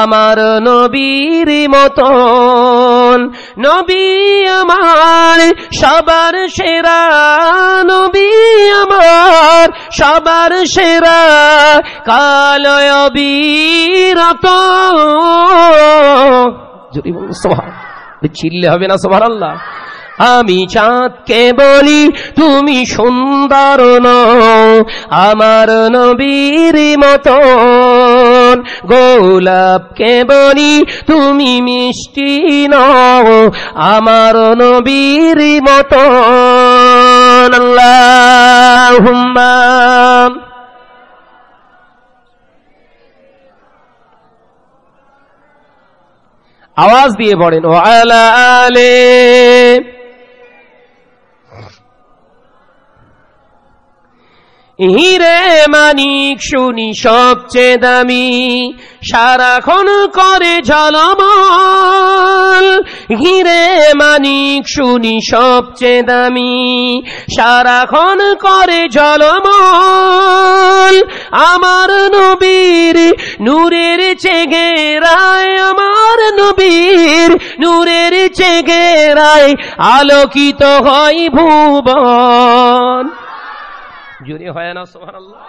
আমার নবীর মতন নবী আমার সবার সেরা নবী আমার সবার সেরা কালয় বিরত যদি চিল্লে হবে না সোভার আল্লাহ আমি চাঁদকে বলি তুমি সুন্দর ন আমার নবীর মতো গোলাপকে বলি তুমি মিষ্টি নও আমার নবীর মতো আওয়াজ দিয়ে পড়েন ও আলা আলে হিরে মানিক শুনি সবচেয়ে দামি সারাক্ষণ করে ঝলমল হিরে মানিক শুনি সবচেয়ে দামি সারাক্ষণ করে ঝলমল আমার নবীর নূরের রায় আমার নবীর নূরের রায় আলোকিত হয় ভুবন জোরে হয় না সোহান আল্লাহ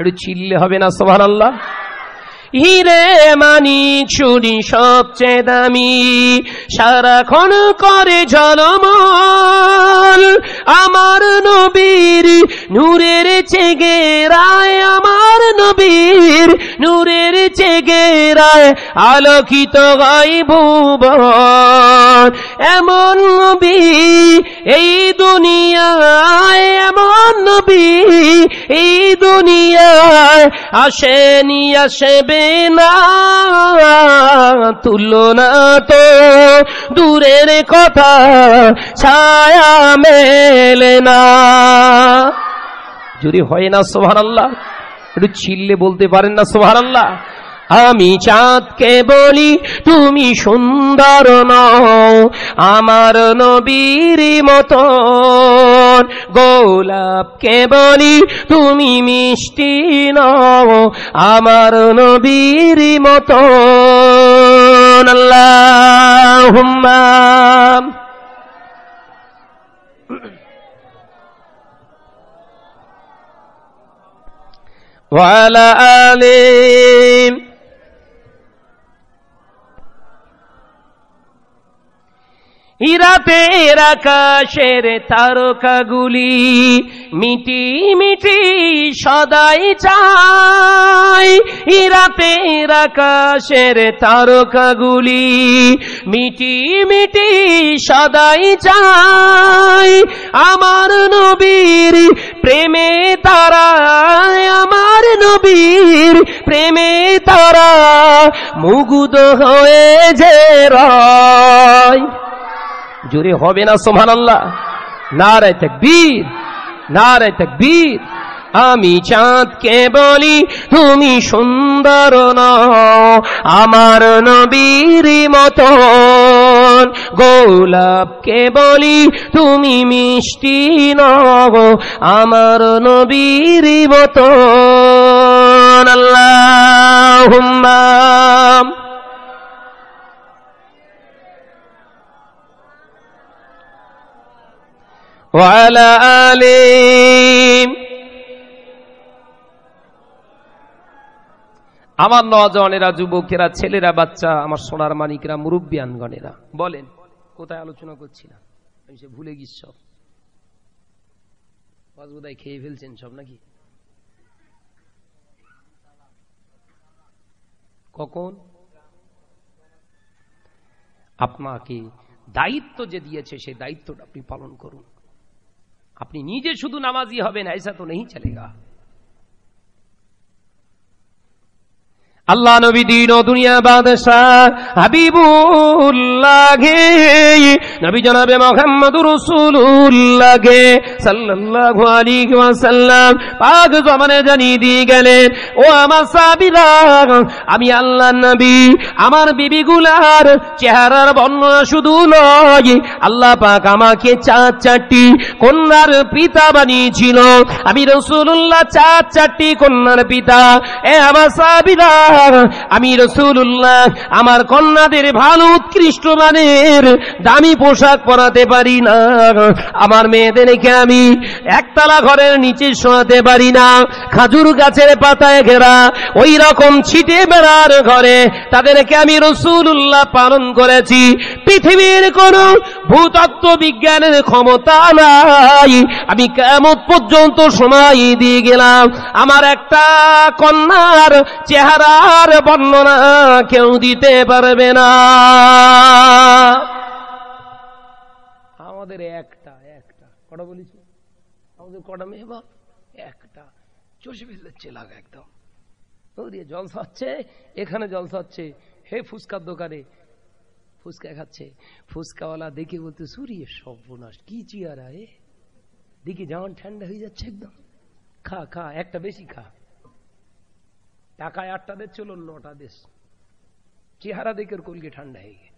একটু চিল্লে হবে না সোহান আল্লাহ হিরে মানি ছুরি সবচেয়ে দামি সারাক্ষণ করে জনমল আমার নবীর নূরের চেগে রায় আমার নবীর নূরের চেগে রায় আলোকিত গাই ভুবন এমন নবী এই দুনিয়ায় এমন নবী এই দুনিয়ায় আসেনি আসবে না তুলনা তো দূরের কথা ছায়া মেলে না যদি হয় না সোহার আল্লাহ একটু ছিললে বলতে পারেন না সোহার আল্লাহ আমি চাঁদকে বলি তুমি সুন্দর নও আমার নবীর মত গোলাপকে বলি তুমি মিষ্টি নও আমার নবীর মত আল্লাহ وعلى হিরাতের আকাশের তারকাগুলি মিটি মিটি সদাই চাই হিরাতের আকাশের তারকাগুলি মিটি মিটি সদাই চাই আমার নবীর প্রেমে তারা আমার নবীর প্রেমে তারা মুগুদ হয়ে যে রয় জুড়ে হবে না সোমান আল্লাহ নারায় তকবীর নারায় তকবীর আমি চাঁদকে বলি তুমি সুন্দর নও আমার নবীর মতো গোলাপকে বলি তুমি মিষ্টি নও আমার নবীর মতো আল্লাহ وعلى آلين আমার নজনেরা যুবকেরা ছেলেরা বাচ্চা আমার সোনার মানিকরা মুরব্বিয়ানগণেরা বলেন কোথায় আলোচনা না আমি সে ভুলে গিস সব বোধহয় খেয়ে ফেলছেন সব নাকি কখন আপনাকে দায়িত্ব যে দিয়েছে সেই দায়িত্বটা আপনি পালন করুন अपनी नीचे शुद्ध नामाजी हबें ऐसा तो नहीं चलेगा আল্লাহ নবী দিন দুনিয়া বাদশা হাবিবুল্লাগে নবী জনাবে মোহাম্মদ রসুল্লাহে সাল্লাল্লাহু আলাইহি ওয়াসাল্লাম পাক জমানে জানি দিয়ে গেলেন ও আমার সাহাবীরা আমি আল্লাহ নবী আমার বিবিগুলার চেহারার বর্ণনা শুধু নয় আল্লাহ পাক আমাকে চার চারটি কন্যার পিতা বানিয়েছিল আমি রসুল্লাহ চার চারটি কন্যার পিতা এ আমার সাহাবীরা আমার আমি রসুল্লাহ আমার কন্যাদের ভালো উৎকৃষ্ট মানের দামি পোশাক পরাতে পারি না আমার মেয়েদেরকে আমি একতলা ঘরের নিচে শোনাতে পারি না খাজুর গাছের পাতায় ঘেরা ওই রকম ছিটে বেড়ার ঘরে তাদেরকে আমি রসুল্লাহ পালন করেছি পৃথিবীর কোন ভূতত্ত্ব বিজ্ঞানের ক্ষমতা নাই আমি কেমন পর্যন্ত সময় দিয়ে গেলাম আমার একটা কন্যার চেহারা আল্লাহর বর্ণনা কেউ দিতে পারবে না আমাদের একটা একটা কটা বলেছি আমাদের কটা মেয়ে বাপ একটা চষে ফেললে চেলাগ একদম দিয়ে জলসা হচ্ছে এখানে জলসা হচ্ছে হে ফুচকার দোকানে ফুচকা খাচ্ছে ফুচকাওয়ালা দেখে বলতে সুরিয়ে সর্বনাশ কি চেয়ারা এ দেখি যেমন ঠান্ডা হয়ে যাচ্ছে একদম খা খা একটা বেশি খা ঢাকায় আটটা দেশ ছিল নটা দেশ চেহারা দেখে কলকে ঠান্ডা হয়ে গিয়ে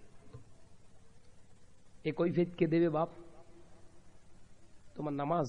এ কৈফিয়ত দেবে বাপ তোমার নামাজ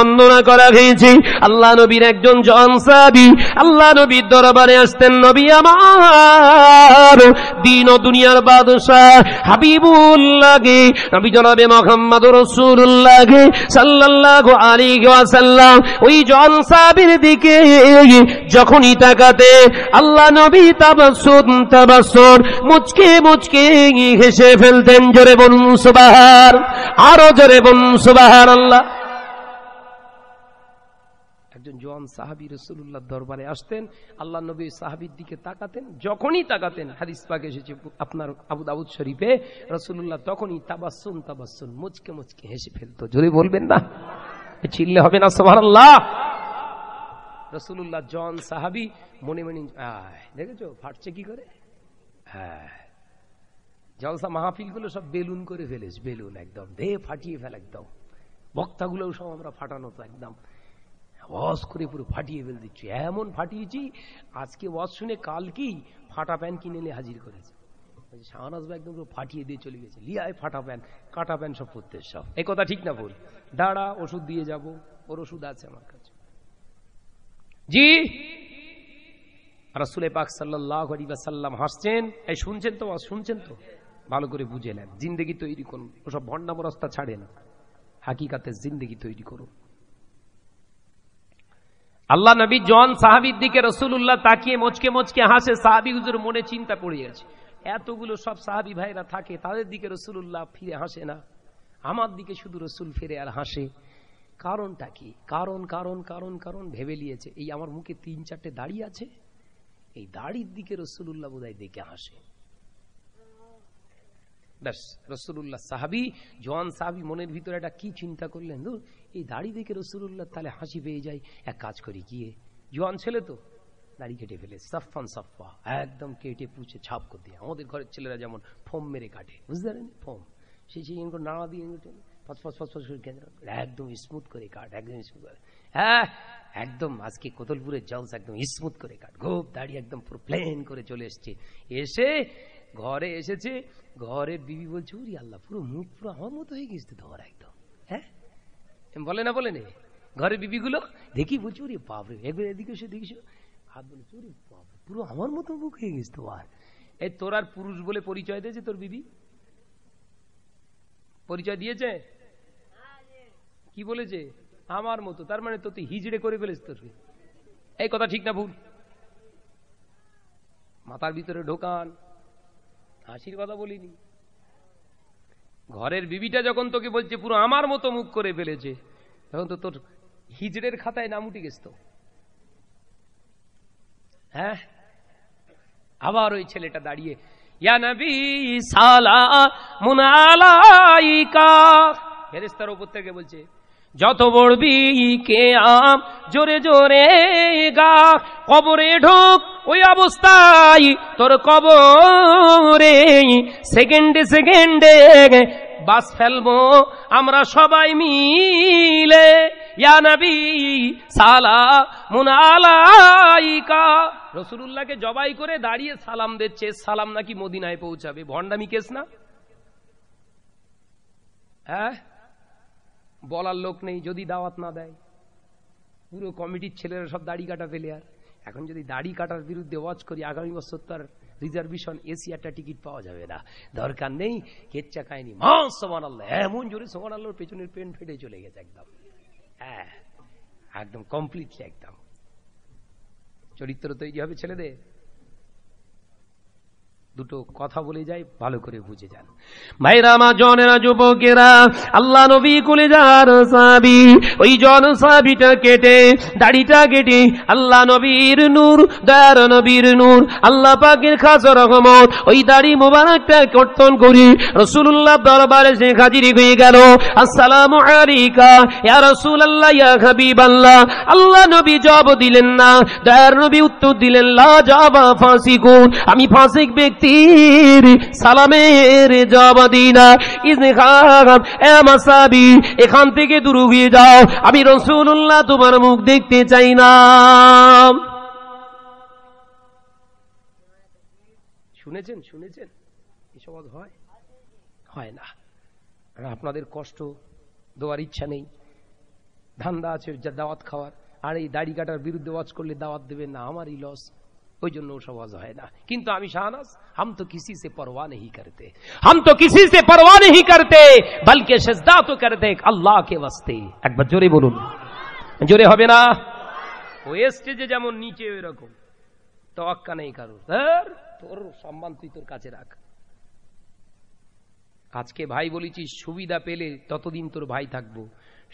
বন্দনা করা হয়েছে আল্লাহ নবীর একজন জন সাবি আল্লাহ নবীর দরবারে আসতেন নবী আমার দিন ও দুনিয়ার বাদশাহ লাগে নবী জনাবে মোহাম্মদ রসুল্লাগে সাল্লাহ আলী সাল্লাম ওই জন সাবির দিকে যখনই তাকাতে আল্লাহ নবী তাবাসুন তাবাসুন মুচকে মুচকে হেসে ফেলতেন জোরে বলুন সুবাহার আরো জোরে বলুন সুবাহার আল্লাহ একরাম সাহাবি রসুল্লাহ দরবারে আসতেন আল্লাহ নবী সাহাবির দিকে তাকাতেন যখনই তাকাতেন হাদিস পাকে এসেছে আপনার আবু দাউদ শরীফে রসুল্লাহ তখনই তাবাসুন তাবাসুন মুচকে মুচকে হেসে ফেলতো যদি বলবেন না চিল্লে হবে না সোহার আল্লাহ রসুল্লাহ জন সাহাবি মনে মনে দেখেছো ফাটছে কি করে হ্যাঁ জলসা গুলো সব বেলুন করে ফেলিস বেলুন একদম দে ফাটিয়ে ফেল একদম বক্তাগুলো সব আমরা ফাটানো তো একদম ওয়াজ করে পুরো ফাটিয়ে ফেল দিচ্ছি এমন ফাটিয়েছি আজকে ওয়াজ শুনে কালকেই ফাটা প্যান কিনে এনে হাজির করেছে শাহনাজ ভাই একদম পুরো ফাটিয়ে দিয়ে চলে গেছে লিয়ায় ফাটা প্যান কাটা প্যান সব পড়তে সব এই কথা ঠিক না বল দাঁড়া ওষুধ দিয়ে যাব ওর ওষুধ আছে আমার কাছে জি রাসুলে পাক সাল্লাহ সাল্লাম হাসছেন এই শুনছেন তো শুনছেন তো ভালো করে বুঝে নেন জিন্দগি তৈরি করুন ওসব ভণ্ডামরস্তা ছাড়েন হাকিকাতে জিন্দগি তৈরি করুন আল্লাহ নবী জন সাহাবির দিকে রসুল্লাহ তাকিয়ে মচকে মচকে হাসে সাহাবি হুজুর মনে চিন্তা পড়ে গেছে এতগুলো সব সাহাবি ভাইরা থাকে তাদের দিকে রসুল্লাহ ফিরে হাসে না আমার দিকে শুধু রসুল ফিরে আর হাসে কারণটা কি কারণ কারণ কারণ কারণ ভেবে লিয়েছে এই আমার মুখে তিন চারটে দাড়ি আছে এই দাড়ির দিকে রসুল্লাহ বোধহয় দেখে হাসে ব্যাস রসুল্লাহ সাহাবি জোয়ান সাহাবি মনের ভিতরে একটা কি চিন্তা করলেন এই দাড়ি দেখে রসুল্লাহ তাহলে হাসি পেয়ে যায় এক কাজ করি গিয়ে জোয়ান ছেলে তো দাড়ি কেটে ফেলে সাফান সাফা একদম কেটে পুচে ছাপ করে দিয়ে আমাদের ঘরের ছেলেরা যেমন ফোম মেরে কাটে বুঝতে পারেন ফোম সেই সেই নাড়া দিয়ে ফস ফসফস করে একদম স্মুথ করে কাট একদম স্মুথ করে হ্যাঁ একদম আজকে কোতলপুরের জলস একদম স্মুথ করে কাট গোপ দাড়ি একদম পুরো প্লেন করে চলে এসছে এসে ঘরে এসেছে ঘরে বিবি বলছে উরি আল্লাহ পুরো মুখ পুরো আমার মতো হয়ে গেছে ধর একদম হ্যাঁ বলে না বলে নে ঘরে বিবিগুলো দেখি বলছি ওরে বাবরে একবার এদিকে সে দেখিস হাত বলে চুরি বাবরে পুরো আমার মতো বুক হয়ে গেছে আর এই তোর আর পুরুষ বলে পরিচয় দিয়েছে তোর বিবি পরিচয় দিয়েছে কি বলেছে আমার মতো তার মানে তো তুই হিজড়ে করে ফেলেস তোর এই কথা ঠিক না ভুল মাথার ভিতরে ঢোকান হাসির কথা বলিনি ঘরের বিবিটা যখন তোকে বলছে পুরো আমার মতো মুখ করে ফেলেছে তখন তো তোর হিজড়ের খাতায় নাম উঠে গেছ তো হ্যাঁ আবার ওই ছেলেটা দাঁড়িয়ে ফেরেস্তার ওপর থেকে বলছে যত বড়বি কে আম জোরে জোরে গা কবরে ঢোক ওই অবস্থায় তোর কবরে সেকেন্ডে সেকেন্ডে বাস ফেলবো আমরা সবাই মিলে রসুরুল্লাহকে জবাই করে দাঁড়িয়ে সালাম দিচ্ছে সালাম নাকি মদিনায় পৌঁছাবে ভণ্ডামি কেস না হ্যাঁ বলার লোক নেই যদি দাওয়াত না দেয় পুরো কমিটির ছেলেরা সব দাড়ি কাটা ফেলে আর এখন যদি দাড়ি কাটার বিরুদ্ধে ওয়াজ করি আগামী বছর তার রিজার্ভেশন এসি একটা টিকিট পাওয়া যাবে না দরকার নেই কেচ্চা খায়নি মা সমান আল্লাহ এমন জোরে সোমান আল্লাহর পেছনের পেন ফেটে চলে গেছে একদম হ্যাঁ একদম কমপ্লিটলি একদম চরিত্র তৈরি হবে ছেলেদের দুটো কথা বলে যাই ভালো করে বুঝে যান
ভাইরা আমার জনেরা
যুবকেরা আল্লাহ নবী কুলে যার সাবি ওই জন সাবিটা কেটে দাড়িটা কেটে আল্লাহ নবীর নূর দয়ার নবীর নূর আল্লাহ পাকের খাস রহমত ওই দাড়ি মোবারকটা কর্তন করি রসুল্লাহ দরবারে সে হাজির হয়ে গেল আসসালাম আলিকা ইয়া রসুল আল্লাহ ইয়া হাবিব আল্লাহ আল্লাহ নবী জব দিলেন না দয়ার নবী উত্তর দিলেন লা জাবা ফাঁসি আমি ফাঁসিক ব্যক্তি তাকবীর সালামের জবাদিনা ইজহাম এ মাসাবি এখান থেকে দূর হয়ে যাও আমি রসুল্লাহ তোমার মুখ দেখতে চাই না শুনেছেন শুনেছেন এসব হয় হয় না আপনাদের কষ্ট দেওয়ার ইচ্ছা নেই ধান্দা আছে দাওয়াত খাওয়ার আর এই দাড়ি কাটার বিরুদ্ধে ওয়াজ করলে দাওয়াত দেবে না আমারই লস ওই জন্য সহজ হয় না কিন্তু আমি শাহনাস হাম তো কিসি সে পরোয়া নেই করতে হাম তো কিসি সে পরোয়া নেই করতে बल्कि सजदा তো करते আল্লাহ কে वास्ते একবার জোরে বলুন জোরে হবে না ও স্টেজে যেমন নিচে ওই রকম অক্কা নেই কারো তোর সম্মান তুই তোর কাছে রাখ আজকে ভাই বলেছি সুবিধা পেলে ততদিন তোর ভাই থাকবো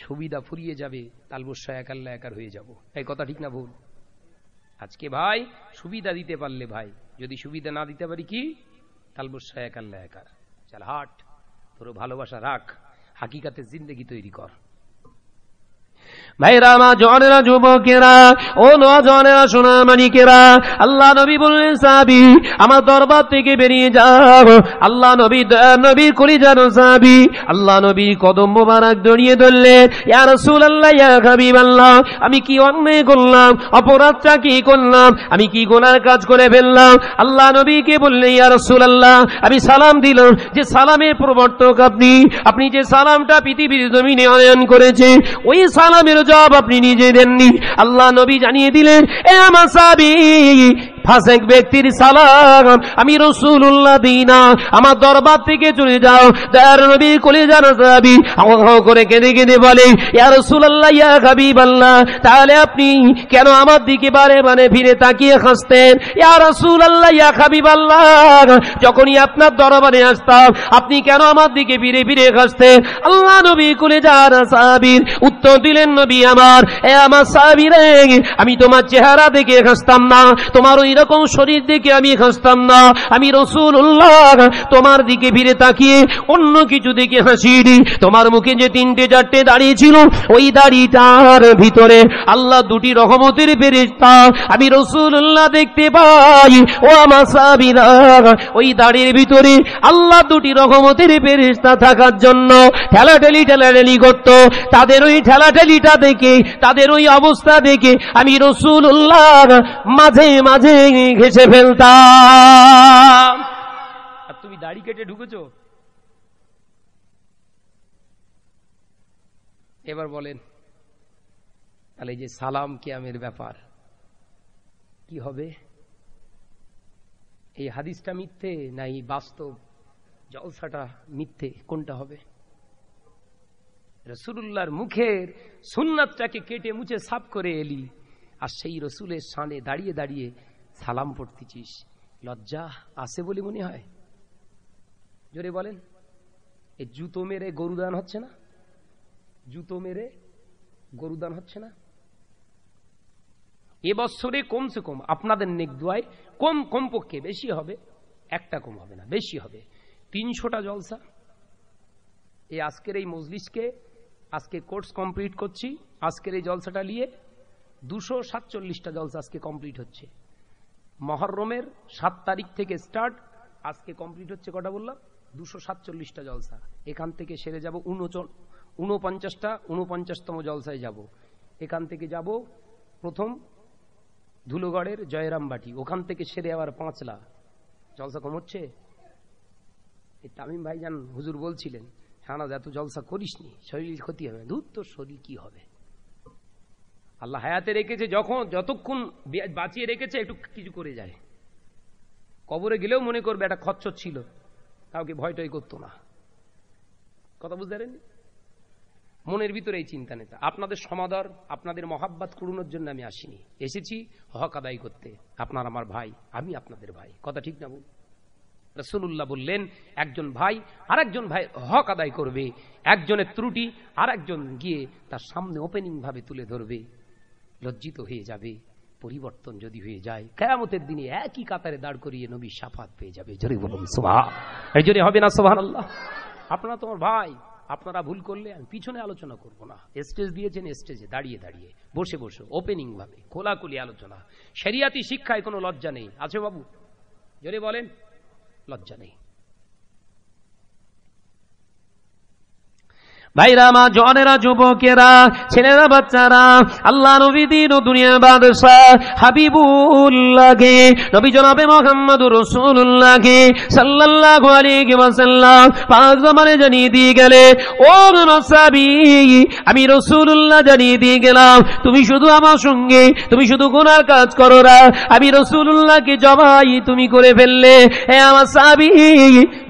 সুবিধা ফুরিয়ে যাবে তালবস্যা একাল্লা একার হয়ে যাব এই কথা ঠিক না ভুল আজকে ভাই সুবিধা দিতে পারলে ভাই যদি সুবিধা না দিতে পারি কি তালবুসায়াকার লয়াকার চাল হাট তোর ভালোবাসা রাখ হাকিকাতে জিন্দগি তৈরি কর ভাইরা জনেরা যুবকেরা ও নজনেরা সোনা মানিকেরা আল্লাহ নবী বললেন সাবি আমার দরবার থেকে বেরিয়ে যাও আল্লাহ নবী নবীর করি জানো সাবি আল্লাহ নবী কদম মোবারক দড়িয়ে ধরলে আল্লাহ ইয়া আমি কি অন্যায় করলাম অপরাধটা কি করলাম আমি কি গোনার কাজ করে ফেললাম আল্লাহ নবীকে বললেন ইয়া রসুল আল্লাহ আমি সালাম দিলাম যে সালামের প্রবর্তক আপনি আপনি যে সালামটা পৃথিবীর জমিনে আয়ন করেছে ওই সালামের জবাব আপনি নিজে দেননি আল্লাহ নবী জানিয়ে দিলেন এ আমার সাবি ফাসেক ব্যক্তির সালাম আমি রসুল্লাহ দিই না আমার দরবার থেকে চলে যাও দয়ার নবী কলি জানাবি করে কেঁদে কেঁদে বলে ইয়া রসুল্লাহ ইয়া হাবিব আল্লাহ তাহলে আপনি কেন আমার দিকে বারে বারে ফিরে তাকিয়ে হাসতেন ইয়া রসুল আল্লাহ ইয়া হাবিব আল্লাহ যখনই আপনার দরবারে আসতাম আপনি কেন আমার দিকে ফিরে ফিরে হাসতেন আল্লাহ নবী কলে যান সাবির উত্তর দিলেন নবী আমার এ আমার সাহাবির আমি তোমার চেহারা দেখে হাসতাম না তোমার ওই এরকম শরীর দেখে আমি হাসতাম না আমি রসুল উল্লাহ তোমার দিকে ফিরে তাকিয়ে অন্য কিছু দিকে হাসিনি তোমার মুখে যে তিনটে চারটে দাঁড়িয়েছিল ওই দাড়িটার ভিতরে আল্লাহ দুটি রহমতের ফেরিস্তা আমি রসুল্লাহ দেখতে পাই ও আমার সাবিরা ওই দাড়ির ভিতরে আল্লাহ দুটি রহমতের ফেরিস্তা থাকার জন্য ঠেলাঠেলি ঠেলাঠেলি করতো তাদের ওই ঠেলাঠেলিটা দেখে তাদের ওই অবস্থা দেখে আমি রসুল উল্লাহ মাঝে মাঝে ঘেঁচে ফেলতাম আর তুমি দাড়ি কেটে ঢুকেছো এবার বলেন তাহলে যে সালাম কেয়ামের ব্যাপার কি হবে এই হাদিসটা মিথ্যে না এই বাস্তব জলসাটা মিথ্যে কোনটা হবে রসুল্লাহর মুখের সুন্নাতটাকে কেটে মুছে সাফ করে এলি আর সেই রসুলের সানে দাঁড়িয়ে দাঁড়িয়ে সালাম পড়তেছিস লজ্জা আছে বলে মনে হয় জোরে বলেন এ জুতো মেরে গরুদান হচ্ছে না জুতো মেরে গরুদান হচ্ছে না বছরে কমসে কম আপনাদের নেকদুয়ায় কম কমপক্ষে বেশি হবে একটা কম হবে না বেশি হবে তিনশোটা জলসা এই আজকের এই মজলিসকে আজকে কোর্স কমপ্লিট করছি আজকের এই জলসাটা নিয়ে দুশো সাতচল্লিশটা জলসা আজকে কমপ্লিট হচ্ছে মহরমের সাত তারিখ থেকে স্টার্ট আজকে কমপ্লিট হচ্ছে কটা বললাম দুশো সাতচল্লিশটা জলসা এখান থেকে সেরে যাব উনপঞ্চাশটা উনপঞ্চাশতম জলসায় যাব এখান থেকে যাব প্রথম ধুলোগড়ের জয়রামবাটি ওখান থেকে সেরে আবার পাঁচলা জলসা কম হচ্ছে তামিম ভাইজান হুজুর বলছিলেন হ্যাঁ না এত জলসা করিস নি শরীর ক্ষতি হবে দূর তোর শরীর কি হবে আল্লাহ হায়াতে রেখেছে যখন যতক্ষণ বাঁচিয়ে রেখেছে একটু কিছু করে যায় কবরে গেলেও মনে করবে একটা খচ্চর ছিল কাউকে ভয়টয় করতো না কথা বুঝতে পারেননি মনের ভিতরে এই চিন্তা নেতা আপনাদের সমাদর আপনাদের মহাব্বাত কুড়ুনোর জন্য আমি আসিনি এসেছি হক আদায় করতে আপনার আমার ভাই আমি আপনাদের ভাই কথা ঠিক না বল রসুল্লাহ বললেন একজন ভাই আর একজন ভাই হক আদায় করবে একজনের ত্রুটি আর একজন গিয়ে তার সামনে ওপেনিংভাবে তুলে ধরবে লজ্জিত হয়ে যাবে পরিবর্তন যদি হয়ে যায় কেয়ামতের দিনে একই কাতারে দাঁড় করিয়ে নবী সাফাত পেয়ে যাবে জোরে বলুন সোভা এই জোরে হবে না সোভান আল্লাহ আপনারা তোমার ভাই আপনারা ভুল করলে আমি পিছনে আলোচনা করব না স্টেজ দিয়েছেন স্টেজে দাঁড়িয়ে দাঁড়িয়ে বসে বসে ওপেনিং ভাবে খোলাকুলি আলোচনা শরিয়াতি শিক্ষায় কোনো লজ্জা নেই আছে বাবু জোরে বলেন লজ্জা নেই ভাইরা মা জনেরা যুবকেরা ছেলেরা বাচ্চারা আল্লাহ নবী দিন ও দুনিয়া বাদশাহ হাবিবুল্লাহকে নবী জনাবে মোহাম্মদ রসুল্লাহকে সাল্লাল্লাহু আলাইহি ওয়াসাল্লাম পাঁচ জামানে জানিয়ে দিয়ে গেলে ও নসাবি আমি রসুল্লাহ জানিয়ে দিয়ে গেলাম তুমি শুধু আমার সঙ্গে তুমি শুধু গুনার কাজ করো না আমি রসুল্লাহকে জবাই তুমি করে ফেললে হে আমার সাবি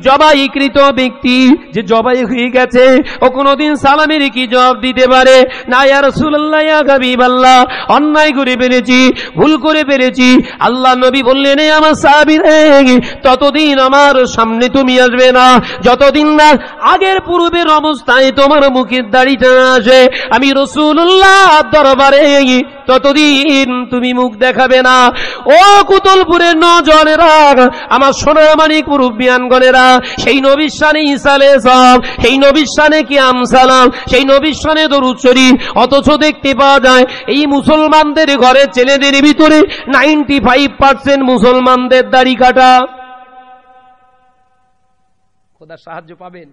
জবাইকৃত ব্যক্তি যে জবাই হয়ে গেছে ও কোনো কতদিন সালামের কি জবাব দিতে পারে না ইয়া রাসূলুল্লাহ ইয়া অন্যায় করে পেরেছি ভুল করে পেরেছি আল্লাহ নবী বললেন আমার সাহাবীর ততদিন আমার সামনে তুমি আসবে না যতদিন না আগের পূর্বের অবস্থায় তোমার মুখের দাড়িটা আসে আমি রসুল্লাহ দরবারে ততদিন তুমি মুখ দেখাবে না ও কুতলপুরের নজনেরা আমার সোনামানি কুরুবিয়ানগণেরা সেই নবিস্বানে ইসালে সব সেই নবিস্বানে আম সালাম সেই নবীর সনে দরুদ শরীফ অথচ দেখতে পাওয়া যায় এই মুসলমানদের ঘরে ছেলেদের ভিতরে নাইনটি ফাইভ পার্সেন্ট মুসলমানদের দাড়ি কাটা খোদার সাহায্য পাবেন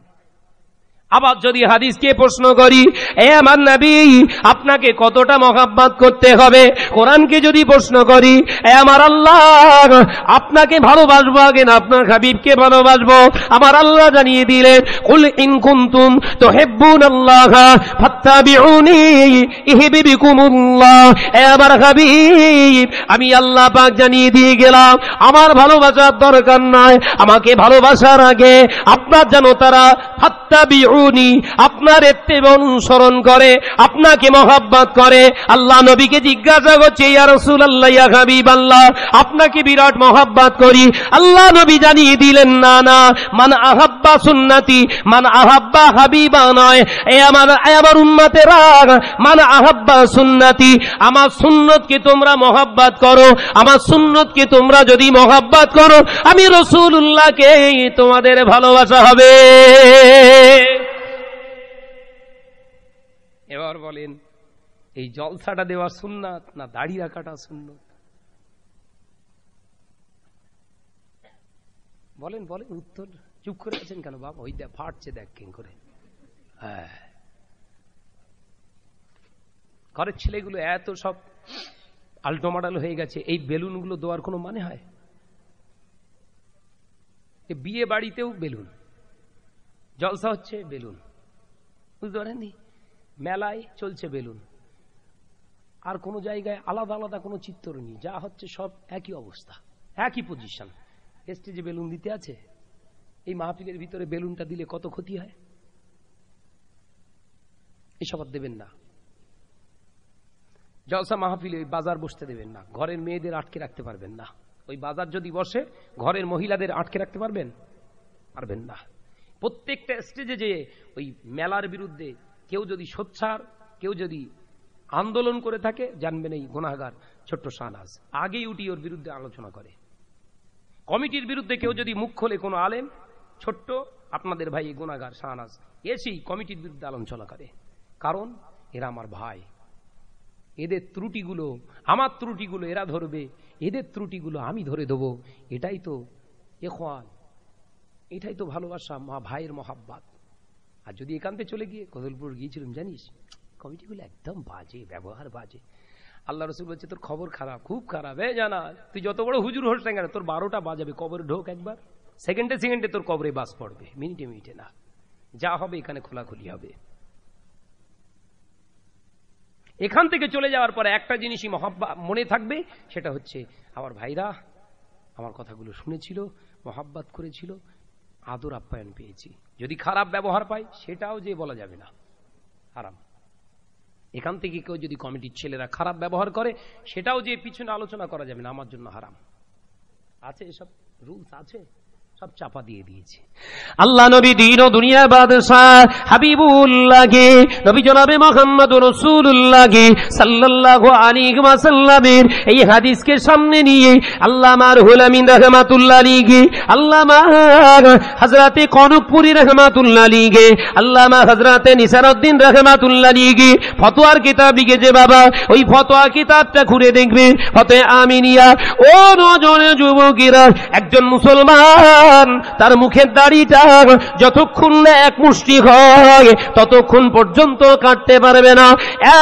আবার যদি হাদিসকে প্রশ্ন করি এ আমার নাবি আপনাকে কতটা মহাব্বাত করতে হবে কোরআনকে যদি প্রশ্ন করি এ আমার আল্লাহ আপনাকে ভালোবাসবো আগে না আপনার হাবিবকে ভালোবাসবো আমার আল্লাহ জানিয়ে দিলেন কুল ইন কুনতুম তো হেব্বুন আল্লাহ ফাত্তাবিউনি ইহিবিকুমুল্লাহ এ আমার হাবিব আমি আল্লাহ পাক জানিয়ে দিয়ে গেলাম আমার ভালোবাসার দরকার নাই আমাকে ভালোবাসার আগে আপনার যেন তারা ফাত্তাবিউ ইউহিব্বুনি আপনার এতে অনুসরণ করে আপনাকে মহাব্বাত করে আল্লাহ নবীকে জিজ্ঞাসা করছে ইয়ারসুল আল্লাহ হাবিব আল্লাহ আপনাকে বিরাট মহাব্বাত করি আল্লাহ নবী জানিয়ে দিলেন না না মান আহাব্বা সুন্নাতি মান আহাব্বা হাবিবা নয় এ আমার আমার উন্মাতে রাগ মান আহাব্বা সুন্নাতি আমার সুন্নতকে তোমরা মহাব্বাত করো আমার সুন্নতকে তোমরা যদি মহাব্বাত করো আমি রসুল উল্লাহকে তোমাদের ভালোবাসা হবে এবার বলেন এই জলসাটা দেওয়া সুন্নাত না দাড়ি রাখাটা সুন্নত বলেন বলেন উত্তর চুপ করে আছেন কেন বাবা ওই দেখ ফাটছে দেখেন করে হ্যাঁ ঘরের ছেলেগুলো এত সব আলটোমাডাল হয়ে গেছে এই বেলুন গুলো দেওয়ার কোনো মানে হয় বিয়ে বাড়িতেও বেলুন জলসা হচ্ছে বেলুন বুঝতে পারেননি মেলায় চলছে বেলুন আর কোনো জায়গায় আলাদা আলাদা কোনো চিত্র নেই যা হচ্ছে সব একই অবস্থা একই পজিশন স্টেজে বেলুন দিতে আছে এই মাহফিলের ভিতরে বেলুনটা দিলে কত ক্ষতি হয় এসব আর দেবেন না জলসা মাহফিলে ওই বাজার বসতে দেবেন না ঘরের মেয়েদের আটকে রাখতে পারবেন না ওই বাজার যদি বসে ঘরের মহিলাদের আটকে রাখতে পারবেন পারবেন না প্রত্যেকটা স্টেজে যে ওই মেলার বিরুদ্ধে কেউ যদি সোচ্ছার কেউ যদি আন্দোলন করে থাকে জানবেন এই গুণাগার ছোট্ট সানাজ আগেই উঠি ওর বিরুদ্ধে আলোচনা করে কমিটির বিরুদ্ধে কেউ যদি মুখ খোলে কোনো আলেম ছোট্ট আপনাদের ভাই এই গুণাগার শাহনাজ এসেই কমিটির বিরুদ্ধে আলোচনা করে কারণ এরা আমার ভাই এদের ত্রুটিগুলো আমার ত্রুটিগুলো এরা ধরবে এদের ত্রুটিগুলো আমি ধরে দেবো এটাই তো এ এটাই তো ভালোবাসা মা ভাইয়ের মহাব্বাত আর যদি একান্তে চলে গিয়ে কদলপুর গিয়েছিলাম জানিস কমিটিগুলো একদম বাজে ব্যবহার বাজে আল্লাহ রসুল বলছে তোর খবর খারাপ খুব খারাপ এ জানা তুই যত বড় হুজুর হোস না তোর বারোটা বাজাবে কবরে ঢোক একবার সেকেন্ডে সেকেন্ডে তোর কবরে বাস পড়বে মিনিটে মিনিটে না যা হবে এখানে খোলাখুলি হবে এখান থেকে চলে যাওয়ার পরে একটা জিনিসই মহাব্বা মনে থাকবে সেটা হচ্ছে আমার ভাইরা আমার কথাগুলো শুনেছিল মহাব্বাত করেছিল আদর আপ্যায়ন পেয়েছি যদি খারাপ ব্যবহার পাই সেটাও যে বলা যাবে না আরাম এখান থেকে কেউ যদি কমিটির ছেলেরা খারাপ ব্যবহার করে সেটাও যে পিছনে আলোচনা করা যাবে না আমার জন্য হারাম আছে এসব রুলস আছে সব চাপা দিয়ে দিয়েছে আল্লাহ নবী দিন ও দুনিয়া বাদশাহ হাবিবুল্লাহকে নবী জনাবে মোহাম্মদ রসুল্লাহকে সাল্লাল্লাহু আলাইহি ওয়া সাল্লামের এই হাদিসকে সামনে নিয়ে আল্লামার হুলামিন রাহমাতুল্লাহ আলাইহি আল্লামা হযরতে কনকপুরি রাহমাতুল্লাহ আলাইহি আল্লামা হযরতে নিসারউদ্দিন রাহমাতুল্লাহ আলাইহি ফতোয়ার কিতাব লিখে যে বাবা ওই ফতোয়া কিতাবটা ঘুরে দেখবে ফতে আমিনিয়া ও নজনে যুবকেরা একজন মুসলমান তার মুখের দাড়িটা যতক্ষণ না এক মুষ্টি হয় ততক্ষণ পর্যন্ত কাটতে পারবে না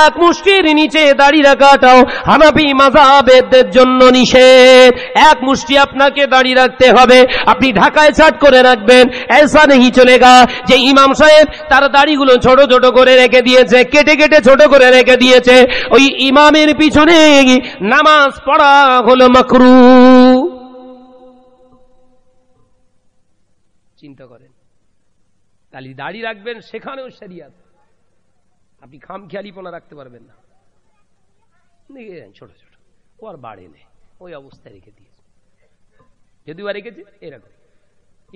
এক মুষ্টির নিচে দাড়ি রাখাটাও হানাবি মাজাবেদের জন্য নিষেধ এক মুষ্টি আপনাকে দাড়ি রাখতে হবে আপনি ঢাকায় ছাট করে রাখবেন এসা চলে গা যে ইমাম সাহেব তার দাড়িগুলো ছোট ছোট করে রেখে দিয়েছে কেটে কেটে ছোট করে রেখে দিয়েছে ওই ইমামের পিছনে নামাজ পড়া হলো মকরু তাহলে দাড়ি রাখবেন সেখানেও শরিয়াত আপনি খাম খেয়ালিপনা রাখতে পারবেন না ছোট ছোট ও আর বাড়ে নেই ওই অবস্থায় রেখে দিয়েছে যদি বা রেখেছে এরকম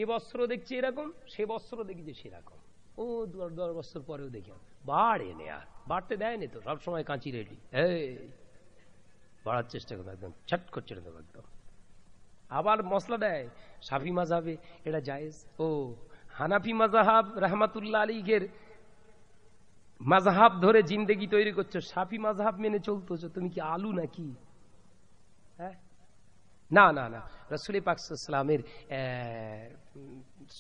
এ বস্ত্র দেখছি এরকম সে বস্ত্র দেখেছে সেরকম ও দশ বছর পরেও দেখি বাড়ে নে আর বাড়তে দেয় নি তো সবসময় কাঁচি রেডি বাড়ার চেষ্টা করবে একদম ছট করছে একদম আবার মশলা দেয় সাফি মাছ হবে এটা জায়েজ ও হানাফি মাজাহাব রাহমাতুল্লাহ আলীগের মাজাহাব ধরে জিন্দেগি তৈরি করছো সাফি মাজাহাব মেনে চলতেছো তুমি কি আলু নাকি হ্যাঁ না না না রসুল পাকসালামের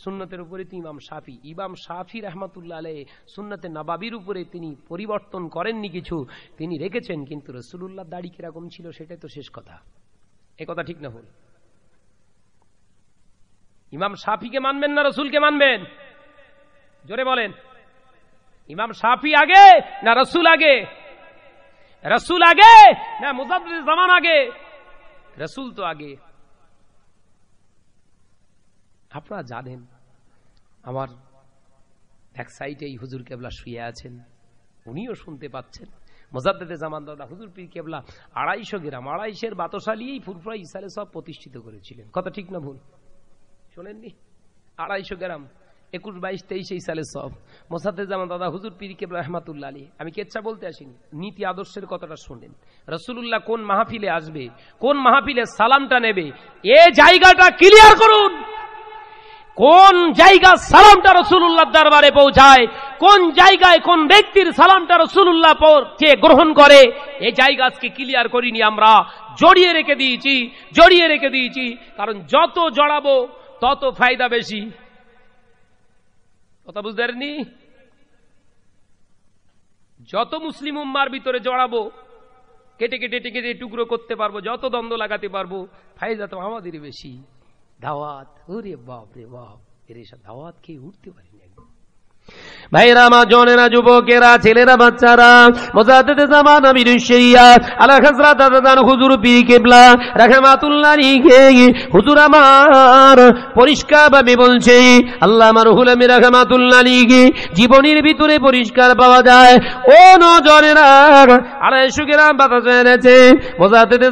সুন্নতের উপরে তিনি ইমাম সাফি ইমাম শাফি রহমাতুল্লাহ আলহ সুন্নতে নবাবির উপরে তিনি পরিবর্তন করেননি কিছু তিনি রেখেছেন কিন্তু রসুল্লাহ দাড়ি কিরকম ছিল সেটাই তো শেষ কথা এ কথা ঠিক না হল ইমাম সাফিকে মানবেন না রসুলকে মানবেন জোরে বলেন ইমাম সাফি আগে না রসুল আগে রসুল আগে না মুজাফর জামান আগে রসুল তো আগে আপনারা জানেন আমার এক সাইডে এই হুজুর কেবলা শুয়ে আছেন উনিও শুনতে পাচ্ছেন মোজাদ্দেদে জামান দাদা হুজুর পীর কেবলা আড়াইশো গ্রাম আড়াইশের বাতশালিয়েই ফুরফুরা ইসালে সব প্রতিষ্ঠিত করেছিলেন কথা ঠিক না ভুল শোনেননি আড়াইশো গ্রাম একুশ বাইশ তেইশ এই সালে সব জামান দাদা হুজুর পিরি কেবল রহমাতুল্লা আলী আমি কেচ্ছা বলতে আসিনি নীতি আদর্শের কথাটা শোনেন রসুল্লাহ কোন মাহফিলে আসবে কোন মাহফিলে সালামটা নেবে এ জায়গাটা ক্লিয়ার করুন কোন জায়গা সালামটা রসুল্লাহ দরবারে পৌঁছায় কোন জায়গায় কোন ব্যক্তির সালামটা রসুল্লাহ কে গ্রহণ করে এই জায়গা আজকে ক্লিয়ার করিনি আমরা জড়িয়ে রেখে দিয়েছি জড়িয়ে রেখে দিয়েছি কারণ যত জড়াবো তত ফায়দা বেশি কথা বুঝতে পারেনি যত মুসলিম উম্মার ভিতরে জড়াবো কেটে কেটে কেটে টুকরো করতে পারবো যত দ্বন্দ্ব লাগাতে পারবো ফায়দা তো আমাদেরই বেশি দাওয়াত ওরে বাপ রে বাপ এর এসব দাওয়াত খেয়ে উঠতে পারি ভাইরা মা জনেরা যুবকেরা ছেলেরা বাচ্চারা মোজাদেদে জামানা বিরুশরিয়া আলা হুজুর হুজুর আমার বলছে আল্লাহ আমার হুলামি রাহমাতুল্লাহ আলাইহি জীবনের ভিতরে পরিষ্কার পাওয়া যায় ও নজনেরা বাতাস এনেছে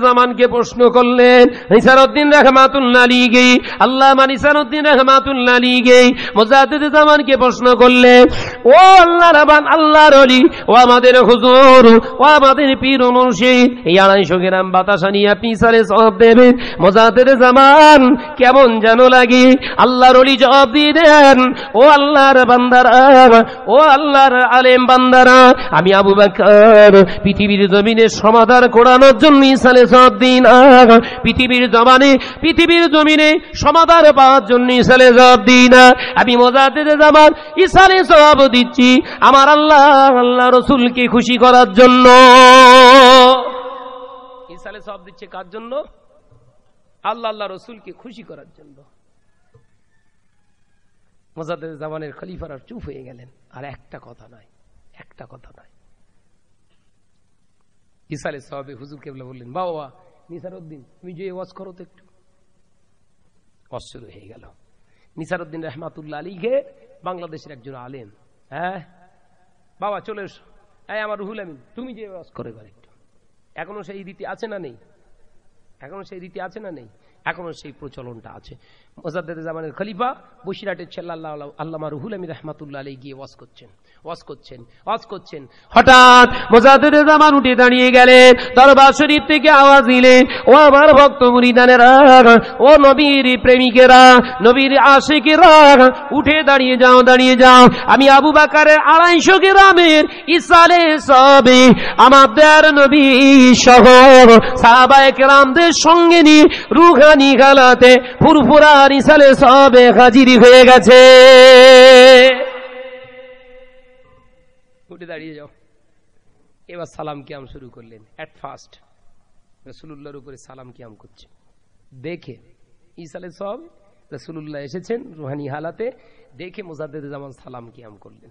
জামানকে প্রশ্ন করলেন নিসারউদ্দিন রাহমাতুল্লাহ আলাইহি আল্লাহ মা নিসারউদ্দিন রাহমাতুল্লাহ আলাইহি জামানকে প্রশ্ন করলেন বললে ও আল্লাহ রাবান আল্লাহ রলি ও আমাদের হুজুর ও আমাদের পীর মুর্শিদ এই আড়াইশো গ্রাম বাতাসা নিয়ে আপনি সারে সব দেবে মজাদের জামান কেমন যেন লাগে আল্লাহ রলি জবাব দিয়ে দেন ও আল্লাহর বান্দারা ও আল্লাহর আলেম বান্দারা আমি আবু বাকর পৃথিবীর জমিনে সমাধান করানোর জন্য ইসালে সব দিন পৃথিবীর জমানে পৃথিবীর জমিনে সমাধান পাওয়ার জন্য ইসালে জবাব দিই না আমি মজাদের জামান ইসালে আমি সবাব দিচ্ছি আমার আল্লাহ আল্লাহ রসুলকে খুশি করার জন্য ইসালে সব দিচ্ছে কার জন্য আল্লাহ আল্লাহ রসুলকে খুশি করার জন্য মজাদের জামানের আর চুপ হয়ে গেলেন আর একটা কথা নয় একটা কথা নয় ইসালে সাহাবে হুজুর কেবলা বললেন বাবা নিসার উদ্দিন তুমি যে ওয়াজ করো তো একটু অশ্চুর হয়ে গেল নিসার উদ্দিন রহমাতুল্লা আলীকে বাংলাদেশের একজন আলেম হ্যাঁ বাবা চলে এসো এই আমার রুহুল আমিন তুমি যে ওয়াজ করে বার একটু এখনো সেই রীতি আছে না নেই এখনো সেই রীতি আছে না নেই এখনো সেই প্রচলনটা আছে জামানের খলিফা বসিরাটের ছেল্লাহ আল্লামা রুহুল আমি রহমাতুল্লাহ আলী গিয়ে ওয়াজ করছেন ওয়াজ করছেন ওয়াজ করছেন হঠাৎ উঠে দাঁড়িয়ে গেলেন দরবার থেকে আওয়াজ দিলেন ও আমার ভক্ত মুরিদানেরা ও নবীর প্রেমিকেরা নবীর আশিকেরা উঠে দাঁড়িয়ে যাও দাঁড়িয়ে যাও আমি আবু বাকারের আড়াইশো গ্রামের ইসালে সবে আমাদের নবী সহ সাহাবায়ে কেরামদের সঙ্গে নিয়ে রুখানি গালাতে ফুরফুরা রিসালে সবে হাজির হয়ে গেছে উঠে দাঁড়িয়ে যাও এবার সালাম কিয়াম শুরু করলেন অ্যাট ফার্স্ট রসুলুল্লাহর উপরে সালাম কিয়াম করছে দেখে ইসালে সব রসুল্লাহ এসেছেন রুহানি হালাতে দেখে মোজাদ্দেদ জামান সালাম কিয়াম করলেন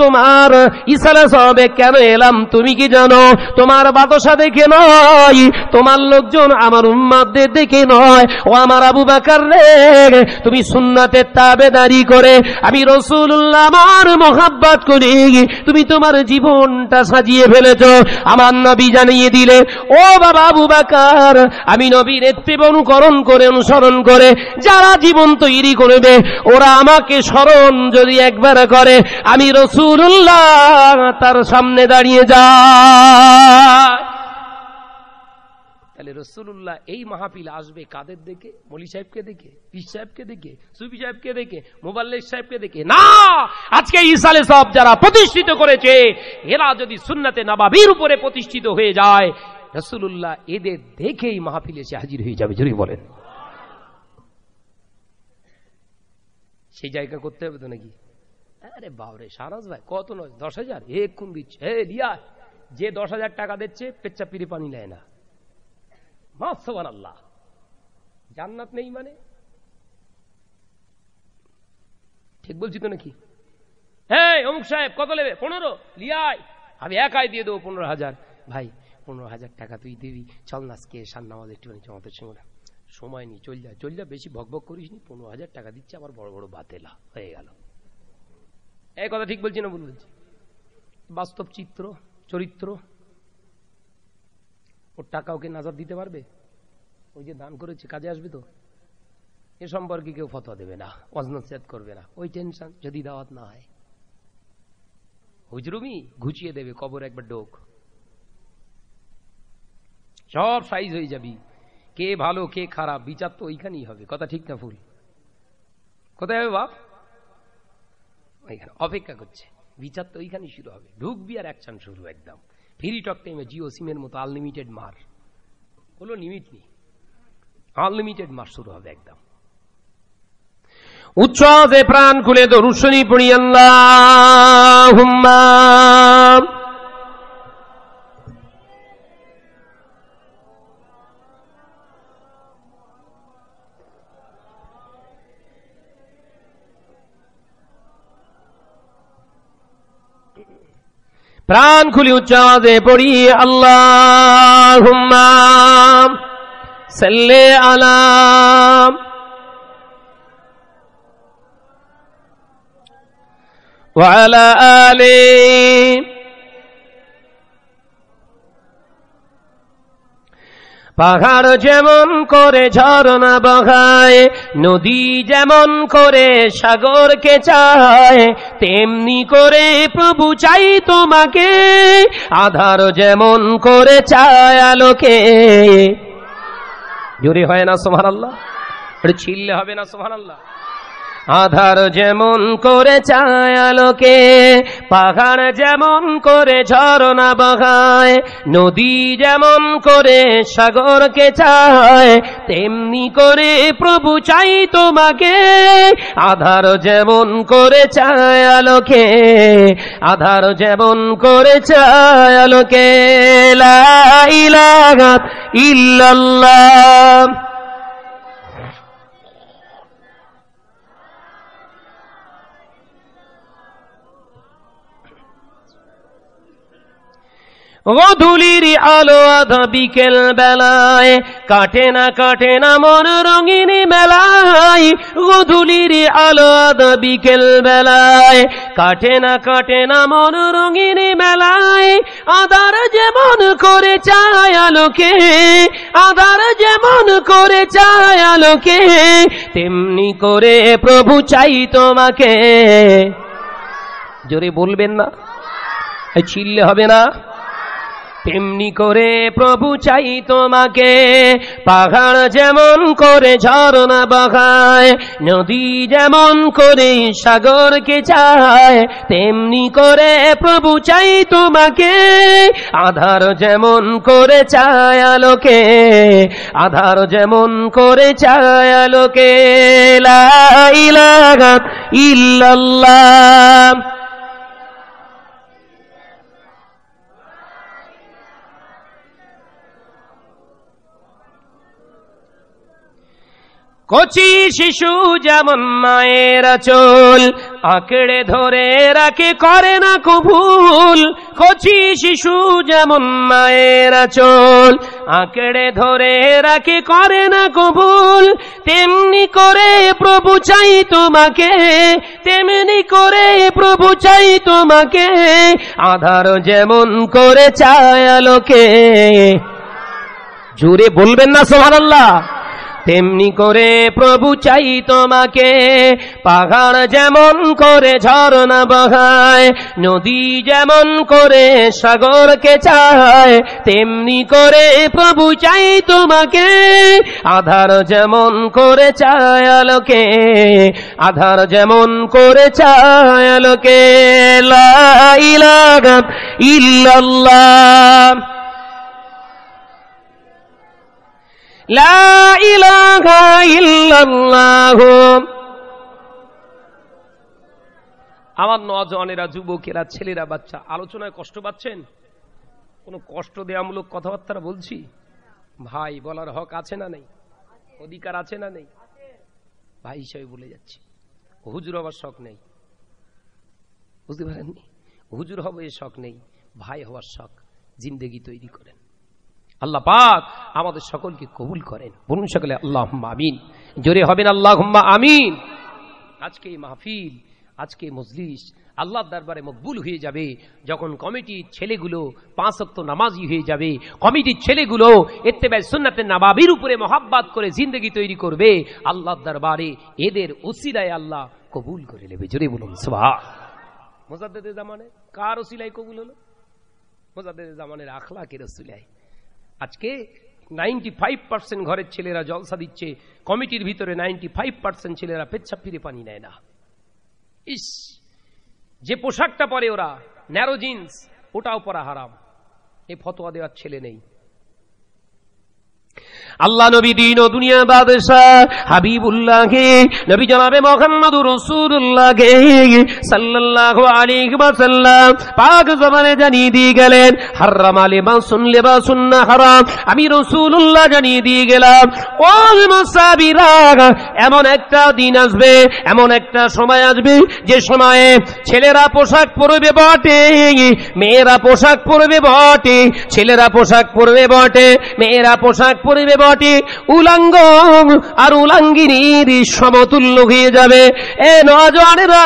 বাবা তোমার ইসারা সবে কেন এলাম তুমি কি জানো তোমার বাদশা দেখে নয় তোমার লোকজন আমার উম্মাদের দেখে নয় ও আমার আবু বাকার রে তুমি সুন্নাতে তাবে দাঁড়ি করে আমি রসুল্লাহ আমার মোহাব্বত করি তুমি তোমার জীবনটা সাজিয়ে ফেলেছ আমার নবী জানিয়ে দিলে ও বাবা আবু বাকার আমি নবীর এত্রেব অনুকরণ করে অনুসরণ করে যারা জীবন তৈরি করে করবে ওরা আমাকে স্মরণ যদি একবার করে আমি রসুল রসুল্লাহ তার সামনে দাঁড়িয়ে যায় তাহলে রসুল্লাহ এই মাহাপিল আসবে কাদের দেখে মলি সাহেবকে দেখে পিস সাহেবকে দেখে সুফি সাহেবকে দেখে মোবাল্লের সাহেবকে দেখে না আজকে ইসালে সব যারা প্রতিষ্ঠিত করেছে এরা যদি সুন্নাতে নবাবির উপরে প্রতিষ্ঠিত হয়ে যায় রসুল্লাহ এদের দেখেই মাহফিল এসে হাজির হয়ে যাবে জরুরি বলেন সেই জায়গা করতে হবে তো নাকি আরে বাবরে সারাজ ভাই কত নয় দশ হাজার হে খুন দিচ্ছে হে রিয়া যে দশ হাজার টাকা দিচ্ছে পেচ্চা পিড়ে পানি নেয় না মাসবান আল্লাহ জান্নাত নেই মানে ঠিক বলছি তো নাকি হ্যাঁ অমুক সাহেব কত নেবে পনেরো লিয়াই আমি একাই দিয়ে দেবো পনেরো হাজার ভাই পনেরো হাজার টাকা তুই দিবি চল না আজকে সার নামাজ একটুখানি জমাতের সঙ্গে সময় নি চল যা চল যা বেশি ভক ভক করিস নি পনেরো হাজার টাকা দিচ্ছে আবার বড় বড় বাতেলা হয়ে গেল এই কথা ঠিক বলছি না ভুল বলছি বাস্তব চিত্র চরিত্র ওর টাকা ওকে নাজার দিতে পারবে ওই যে দান করেছে কাজে আসবে তো এ সম্পর্কে কেউ ফত দেবে না অজনচ্ছেদ করবে না ওই টেনশন যদি দাওয়াত না হয় হুজরুমি ঘুচিয়ে দেবে কবর একবার ডোক সব সাইজ হয়ে যাবি কে ভালো কে খারাপ বিচার তো ওইখানেই হবে কথা ঠিক না ভুল কোথায় হবে বাপ ওইখানে অপেক্ষা করছে বিচার তো ওইখানে শুরু হবে ঢুকবি আর অ্যাকশন শুরু একদম ফ্রি টক টাইমে জিও সিমের মতো আনলিমিটেড মার কোনো লিমিট নেই আনলিমিটেড মার শুরু হবে একদম উচ্ছ্বাসে প্রাণ খুলে তো রুশনি পড়ি হুম্মা پران کھلی چاد پڑی اللہ حمار سلے آلہ والا آلے পাহাড় যেমন করে ঝরনা বহায় নদী যেমন করে সাগরকে চায় তেমনি করে প্রভু চাই তোমাকে আধার যেমন করে চায় আলোকে জুড়ে হয় না সোমার আল্লাহ ছিললে হবে না সোমার আল্লাহ আধার যেমন করে চায় আলোকে পাহাড় যেমন করে ঝরনা বহায় নদী যেমন করে সাগরকে চায় তেমনি করে প্রভু চাই তোমাকে আধার যেমন করে চায় আলোকে আধার যেমন করে চায় আলোকে ইল্লাল্লাহ গধুলির আলো আধা বিকেল বেলায় কাটে না কাটে না মন রঙিনি মেলায় গধুলির আলো আধা বিকেল বেলায় কাটে না কাটে না মন রঙিনি মেলায় আধার যেমন করে চায় আলোকে আধার যেমন করে চায় আলোকে তেমনি করে প্রভু চাই তোমাকে জোরে বলবেন না চিল্লে হবে না তেমনি করে প্রভু চাই তোমাকে পাহাড় যেমন করে ঝর্ণা বাঘায় নদী যেমন করে সাগরকে চায় তেমনি করে প্রভু চাই তোমাকে আধার যেমন করে চায় আলোকে আধার যেমন করে চায় আলোকে ইল্লাল্লাহ কচি শিশু যেমন মায়ের চোল আঁকড়ে ধরে রাখে করে না কবুল কচি শিশু যেমন মায়ের চোল আঁকড়ে ধরে রাখে করে না কবুল তেমনি করে প্রভু চাই তোমাকে তেমনি করে প্রভু চাই তোমাকে আধার যেমন করে চায় আলোকে জুড়ে বলবেন না সোহান আল্লাহ তেমনি করে প্রভু চাই তোমাকে পাহাড় যেমন করে ঝর্ণা বহায় নদী যেমন করে সাগরকে চায় তেমনি করে প্রভু চাই তোমাকে আধার যেমন করে চায় আলোকে আধার যেমন করে চায় আলোকে ইল্লাল্লাহ আমার নজনেরা যুবকেরা ছেলেরা বাচ্চা আলোচনায় কষ্ট পাচ্ছেন কোন কষ্ট দেয়ামূলক কথাবার্তা বলছি ভাই বলার হক আছে না নেই অধিকার আছে না নেই ভাই হিসাবে বলে যাচ্ছি হুজুর হবার শখ নেই বুঝতে পারেননি হুজুর হবে শখ নেই ভাই হওয়ার শখ জিন্দেগি তৈরি করেন আল্লাহ পাক আমাদের সকলকে কবুল করেন বলুন সকলে আল্লাহ আমিন জোরে হবেন আল্লাহ আমিন আজকে মাহফিল আজকে মজলিস আল্লাহর দরবারে মকবুল হয়ে যাবে যখন কমিটির ছেলেগুলো পাঁচ অক্ত নামাজি হয়ে যাবে কমিটির ছেলেগুলো এত্তেবাই সুন্নাতের নাবাবির উপরে মহাব্বাত করে জিন্দগি তৈরি করবে আল্লাহর দরবারে এদের ওসিলায় আল্লাহ কবুল করে নেবে জোরে বলুন সোহা মোজাদ্দেদের জামানে কার ওসিলাই কবুল হলো মোজাদ্দেদের জামানের আখলা কে রসিলাই আজকে নাইনটি ফাইভ পার্সেন্ট ঘরের ছেলেরা জলসা দিচ্ছে কমিটির ভিতরে নাইনটি ফাইভ পার্সেন্ট ছেলেরা পেচ্ছাপ ফিরে পানি নেয় না ইস যে পোশাকটা পরে ওরা ন্যারো জিন্স ওটাও পরা হারাম এ ফতোয়া দেওয়ার ছেলে নেই আল্লাহ নবী দিন ও দুনিয়া বাদশাহ হাবিবুল্লাহকে নবী জনাবে মোহাম্মদ রসুল্লাহকে সাল্লাল্লাহু আলাইহি ওয়াসাল্লাম পাক জবানে জানিয়ে দিয়ে গেলেন বা শুনলে বা শুননা হারাম আমি রসুল্লাহ জানিয়ে দিয়ে গেলাম এমন একটা দিন আসবে এমন একটা সময় আসবে যে সময়ে ছেলেরা পোশাক পরবে বটে মেয়েরা পোশাক পরবে বটে ছেলেরা পোশাক পরবে বটে মেয়েরা পোশাক পড়িবে বটে উলাঙ্গ আর উলাঙ্গিনীর সমতুল্য হয়ে যাবে এ নজনেরা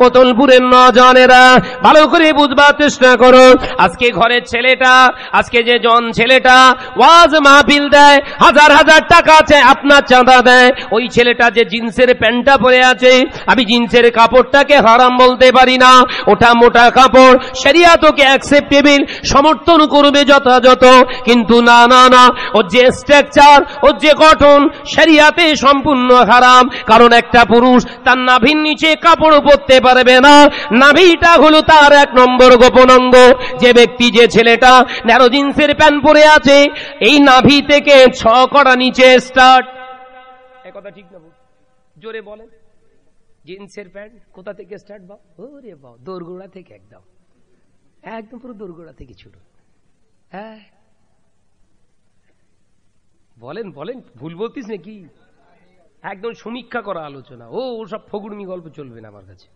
কতলপুরের নজনেরা ভালো করে বুঝবার চেষ্টা করো আজকে ঘরের ছেলেটা আজকে যে জন ছেলেটা ওয়াজ মাহফিল দেয় হাজার হাজার টাকা আছে আপনার চাঁদা দেয় ওই ছেলেটা যে জিন্সের প্যান্টটা পরে আছে আমি জিন্সের কাপড়টাকে হারাম বলতে পারি না ওটা মোটা কাপড় সেরিয়া তোকে অ্যাকসেপ্টেবিল সমর্থন করবে যথাযথ কিন্তু না না না ও যে স্ট্রাকচার ও যে গঠন সেরিয়াতে সম্পূর্ণ হারাম কারণ একটা পুরুষ তার নাভির নিচে কাপড় পরতে পারবে না নাভিটা হলো তার এক নম্বর গোপন অঙ্গ যে ব্যক্তি যে ছেলেটা ন্যারো জিন্সের প্যান্ট পরে আছে এই নাভি থেকে ছ করা নিচে স্টার্ট কথা ঠিক না জোরে বলেন জিন্সের প্যান্ট কোথা থেকে স্টার্ট বা ও রে বা দোরগোড়া থেকে একদম একদম পুরো দোরগোড়া থেকে ছুটো হ্যাঁ বলেন বলেন ভুল বলতিস নাকি একদম সমীক্ষা করা আলোচনা ও ওসব ফগুড়মি গল্প চলবে না আমার কাছে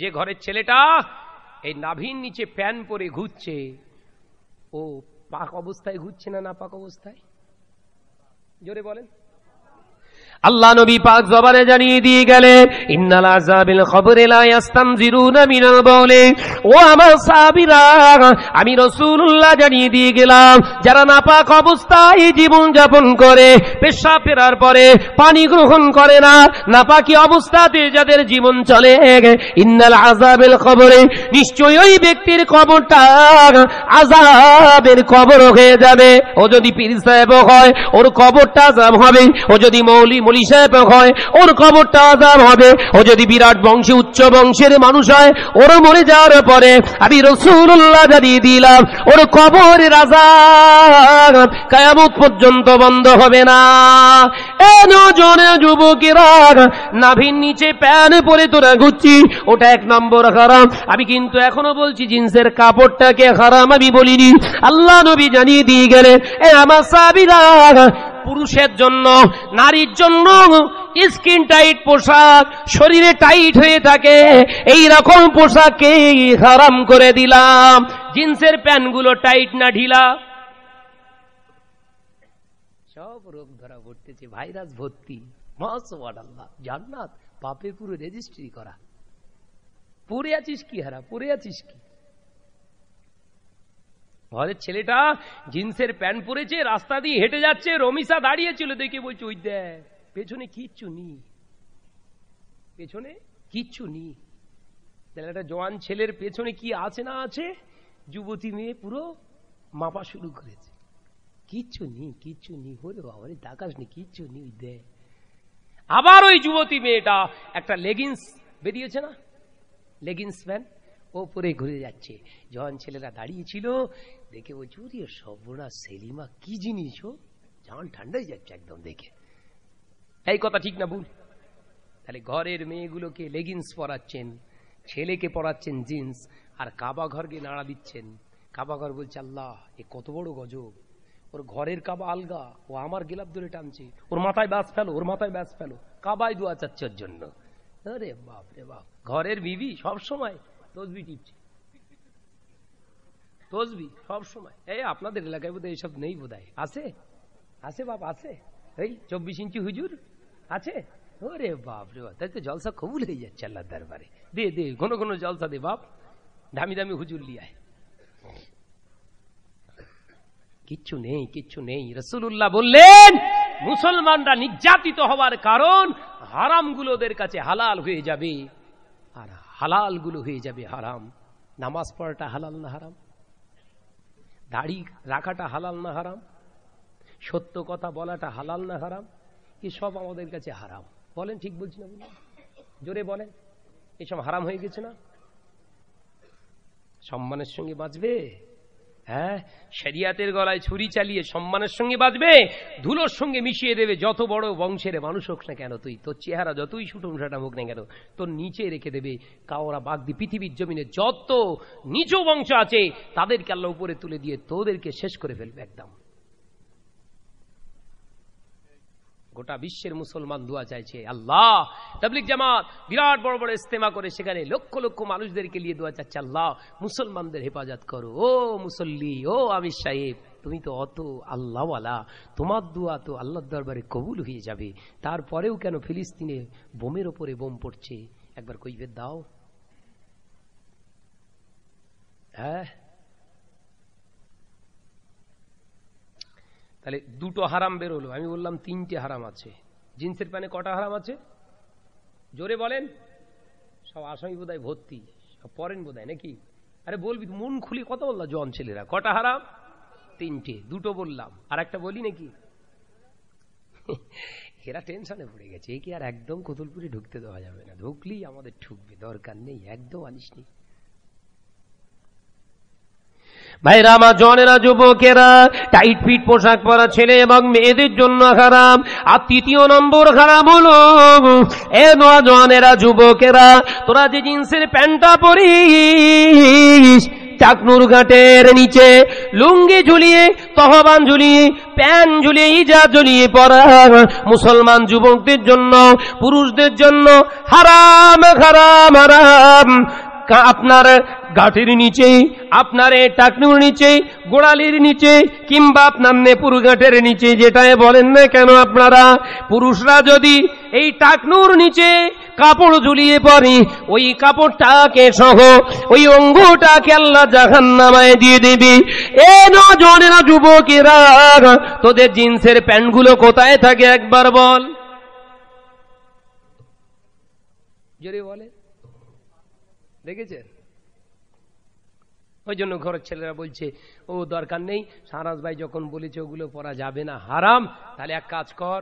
যে ঘরের ছেলেটা এই নাভিন নিচে প্যান পরে ঘুরছে ও পাক অবস্থায় ঘুরছে না না পাক অবস্থায় জোরে বলেন আল্লাহ নবী পাক জবানে জানিয়ে দিয়ে গেলে ইন্নাল আযাবিল খবরে লা ইয়াস্তামজিরুনা মিনাল বলে ও আমার সাহাবীরা আমি রাসূলুল্লাহ জানিয়ে দিয়ে গেলাম যারা নাপাক অবস্থায় জীবন যাপন করে পেশাব ফেরার পরে পানি গ্রহণ করে না নাপাকি অবস্থাতে যাদের জীবন চলে ইন্নাল আযাবিল খবরে নিশ্চয়ই ওই ব্যক্তির কবরটা আযাবের কবর হয়ে যাবে ও যদি পীর সাহেব হয় ওর কবরটা আযাব হবে ও যদি মৌলি মলি সাহেব হয় ওর কবরটা আজাব হবে ও যদি বিরাট বংশে উচ্চ বংশের মানুষ হয় ওরও মরে যাওয়ার পরে আমি রসুল্লাহ জানিয়ে দিলাম ওর কবর রাজা কায়ামত পর্যন্ত বন্ধ হবে না নাভির নিচে পরে ওটা এক নম্বর আমি কিন্তু এখনো বলছি জিন্সের কাপড়টাকে আমি বলিনি আল্লাহ নবী জানিয়ে দিয়ে গেলে এ আমার সাবিরা পুরুষের জন্য নারীর জন্য স্কিন টাইট পোশাক শরীরে টাইট হয়ে থাকে এই রকম পোশাককে হারাম করে দিলাম জিন্সের প্যান্টগুলো টাইট না ঢিলা সব রোগ ধরা ভরতেছে ভাইরাস ভর্তি জান্নাত পাপে পুরো রেজিস্ট্রি করা পড়ে আছিস কি হারা পড়ে আছিস কি ঘরের ছেলেটা জিন্সের প্যান্ট পরেছে রাস্তা দিয়ে হেঁটে যাচ্ছে রমিসা দাঁড়িয়েছিল দেখে বলছে ওই দেখ পেছনে কিচ্ছু নি পেছনে কিচ্ছু নি তাহলে একটা জোয়ান ছেলের পেছনে কি আছে না আছে যুবতী মেয়ে পুরো মাপা শুরু করেছে কিচ্ছু নি কিচ্ছু নি হরে বাবা ডাকাস নি কিচ্ছু নি ওই দে আবার ওই যুবতী মেয়েটা একটা লেগিংস বেরিয়েছে না লেগিংস প্যান্ট ওপরে ঘুরে যাচ্ছে জন ছেলেরা দাঁড়িয়ে ছিল দেখে ও ওরে সর্বনা সেলিমা কি জিনিস ও জন ঠান্ডাই যাচ্ছে একদম দেখে এই কথা ঠিক না ভুল তাহলে ঘরের মেয়েগুলোকে লেগিংস পরাচ্ছেন ছেলেকে পরাচ্ছেন জিন্স আর কাবা ঘরকে নাড়া দিচ্ছেন কাবা ঘর বলছে আল্লাহ এ কত বড় গজব ওর ঘরের কাবা আলগা ও আমার গেলাপ ধরে টানছে ওর মাথায় ব্যাস ফেলো ওর মাথায় ব্যাস ফেলো কাবায় দোয়া চাচ্ছে ওর জন্য আরে বাপ রে বাপ ঘরের বিবি সব সময় তসবি টিপছে তসবি সব সময় এই আপনাদের এলাকায় এইসব নেই আছে আছে বাপ আছে এই চব্বিশ ইঞ্চি হুজুর আছে ওরে বাপ রে বাপ তাই জলসা কবুল হয়ে যাচ্ছে দরবারে দে দে জলসা দে বাপ দামি দামি হুজুর লিয়ায় কিচ্ছু নেই কিচ্ছু নেই রসুল্লাহ বললেন মুসলমানরা নির্যাতিত হওয়ার কারণ হারামগুলোদের কাছে হালাল হয়ে যাবে আর হালালগুলো হয়ে যাবে হারাম নামাজ পড়াটা হালাল না হারাম দাড়ি রাখাটা হালাল না হারাম সত্য কথা বলাটা হালাল না হারাম এসব আমাদের কাছে হারাম বলেন ঠিক বলছি না জোরে বলেন এসব হারাম হয়ে গেছে না সম্মানের সঙ্গে বাঁচবে হ্যাঁ শেরিয়াতের গলায় ছুরি চালিয়ে সম্মানের সঙ্গে বাঁচবে ধুলোর সঙ্গে মিশিয়ে দেবে যত বড় বংশের মানুষ হোক না কেন তুই তোর চেহারা যতই সুটুম সাটাম হোক না কেন তোর নিচে রেখে দেবে কাওরা বাগদি পৃথিবীর জমিনে যত নিচু বংশ আছে তাদেরকে আল্লাহ উপরে তুলে দিয়ে তোদেরকে শেষ করে ফেলবে একদম গোটা বিশ্বের মুসলমান দোয়া চাইছে আল্লাহ তাবলিক জামাত বিরাট বড় বড় ইস্তেমা করে সেখানে লক্ষ লক্ষ মানুষদেরকে নিয়ে দোয়া চাচ্ছে আল্লাহ মুসলমানদের হেফাজত করো ও মুসল্লি ও আমির সাহেব তুমি তো অত আল্লাহওয়ালা তোমার দোয়া তো আল্লাহর দরবারে কবুল হয়ে যাবে তারপরেও কেন ফিলিস্তিনে বোমের ওপরে বোম পড়ছে একবার কইবে দাও হ্যাঁ তাহলে দুটো হারাম বেরোলো আমি বললাম তিনটে হারাম আছে জিন্সের প্যানে কটা হারাম আছে জোরে বলেন সব আসামি বোধহয় ভর্তি সব পরেন বোধহয় নাকি আরে বলবি মন খুলি কত বললাম জন ছেলেরা কটা হারাম তিনটে দুটো বললাম আর একটা বলি নাকি এরা টেনশনে পড়ে গেছে একে আর একদম কোতুলপুরে ঢুকতে দেওয়া যাবে না ঢুকলেই আমাদের ঠুকবে দরকার নেই একদম আনিস নেই ভাইরা আমার জনেরা যুবকেরা টাইট ফিট পোশাক পরা ছেলে এবং মেয়েদের জন্য খারাপ আর তৃতীয় নম্বর খারাপ হল এ জনেরা যুবকেরা তোরা যে জিন্সের প্যান্টটা পরিস চাকনুর ঘাটের নিচে লুঙ্গি ঝুলিয়ে তহবান ঝুলিয়ে প্যান ঝুলিয়ে ইজা ঝুলিয়ে পড়া মুসলমান যুবকদের জন্য পুরুষদের জন্য হারাম খারাম হারাম আপনার গাঠির নিচে আপনার এই টাকনুর নিচে গোড়ালির নিচে কিংবা আপনার নেপুর গাঁটের নিচে যেটাই বলেন না কেন আপনারা পুরুষরা যদি এই টাকনুর নিচে কাপড় ঝুলিয়ে পড়ে ওই কাপড়টাকে সহ ওই অঙ্গটা আল্লাহ জাহান নামায় দিয়ে দিবি এ নজনেরা যুবকেরা তোদের জিন্সের প্যান্টগুলো কোথায় থাকে একবার বল বলে দেখেছেন ওই জন্য ঘরের ছেলেরা বলছে ও দরকার নেই সারাজ ভাই যখন বলেছে ওগুলো পরা যাবে না হারাম তাহলে এক কাজ কর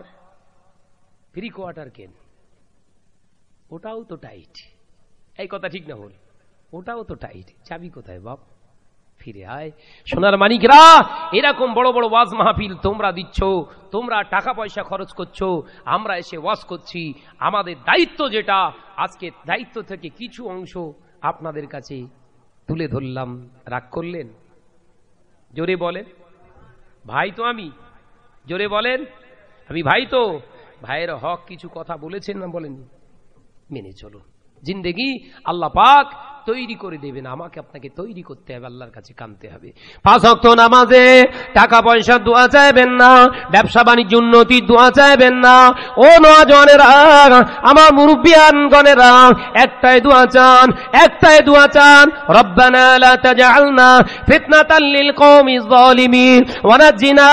ফ্রি কোয়ার্টার কেন ওটাও তো টাইট এই কথা ঠিক না বল ওটাও তো টাইট চাবি কোথায় বাপ ফিরে আয় সোনার মানিকরা এরকম বড় বড় ওয়াজ মাহফিল তোমরা দিচ্ছ তোমরা টাকা পয়সা খরচ করছো আমরা এসে ওয়াজ করছি আমাদের দায়িত্ব যেটা আজকে দায়িত্ব থেকে কিছু অংশ আপনাদের কাছে তুলে ধরলাম রাগ করলেন জোরে বলেন ভাই তো আমি জোরে বলেন আমি ভাই তো ভাইয়ের হক কিছু কথা বলেছেন না বলেননি মেনে চলো জিন্দেগি আল্লাহ পাক তৈরি করে দেবেন আমাকে আপনাকে তৈরি করতে হবে আল্লাহর কাছে কানতে হবে পাঁচ অক্ত নামাজে টাকা পয়সা দোয়া চাইবেন না ব্যবসা বাণিজ্য উন্নতি দোয়া চাইবেন না ও নজনেরা আমার মুরব্বিয়ানগণেরা একটাই দোয়া চান একটাই দোয়া চান রব্বানা লা তাজআলনা কম লিল কওমিজ জালিমিন ওয়া নাজিনা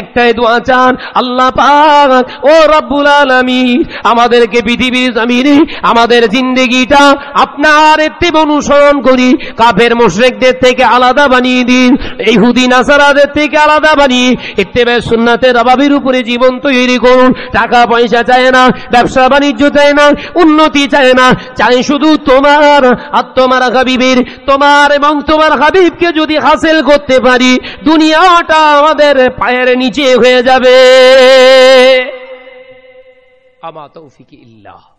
একটাই দোয়া চান আল্লাহ পাক ও রব্বুল আলামিন আমাদেরকে পৃথিবীর জামিনে আমাদের জিন্দেগিটা আপনার এত্তিব অনুসরণ করি কাপের মুশ্রেকদের থেকে আলাদা বানিয়ে দিন এই হুদিন আসারাদের থেকে আলাদা বানিয়ে এত্তেবে সুন্নাতের অভাবের উপরে জীবন তৈরি করুন টাকা পয়সা চায় না ব্যবসা বাণিজ্য চায় না উন্নতি চায় না চাই শুধু তোমার আর তোমার হাবিবের তোমার এবং তোমার হাবিবকে যদি হাসিল করতে পারি দুনিয়াটা আমাদের পায়ের নিচে হয়ে যাবে আমা তৌফিক ইল্লাহ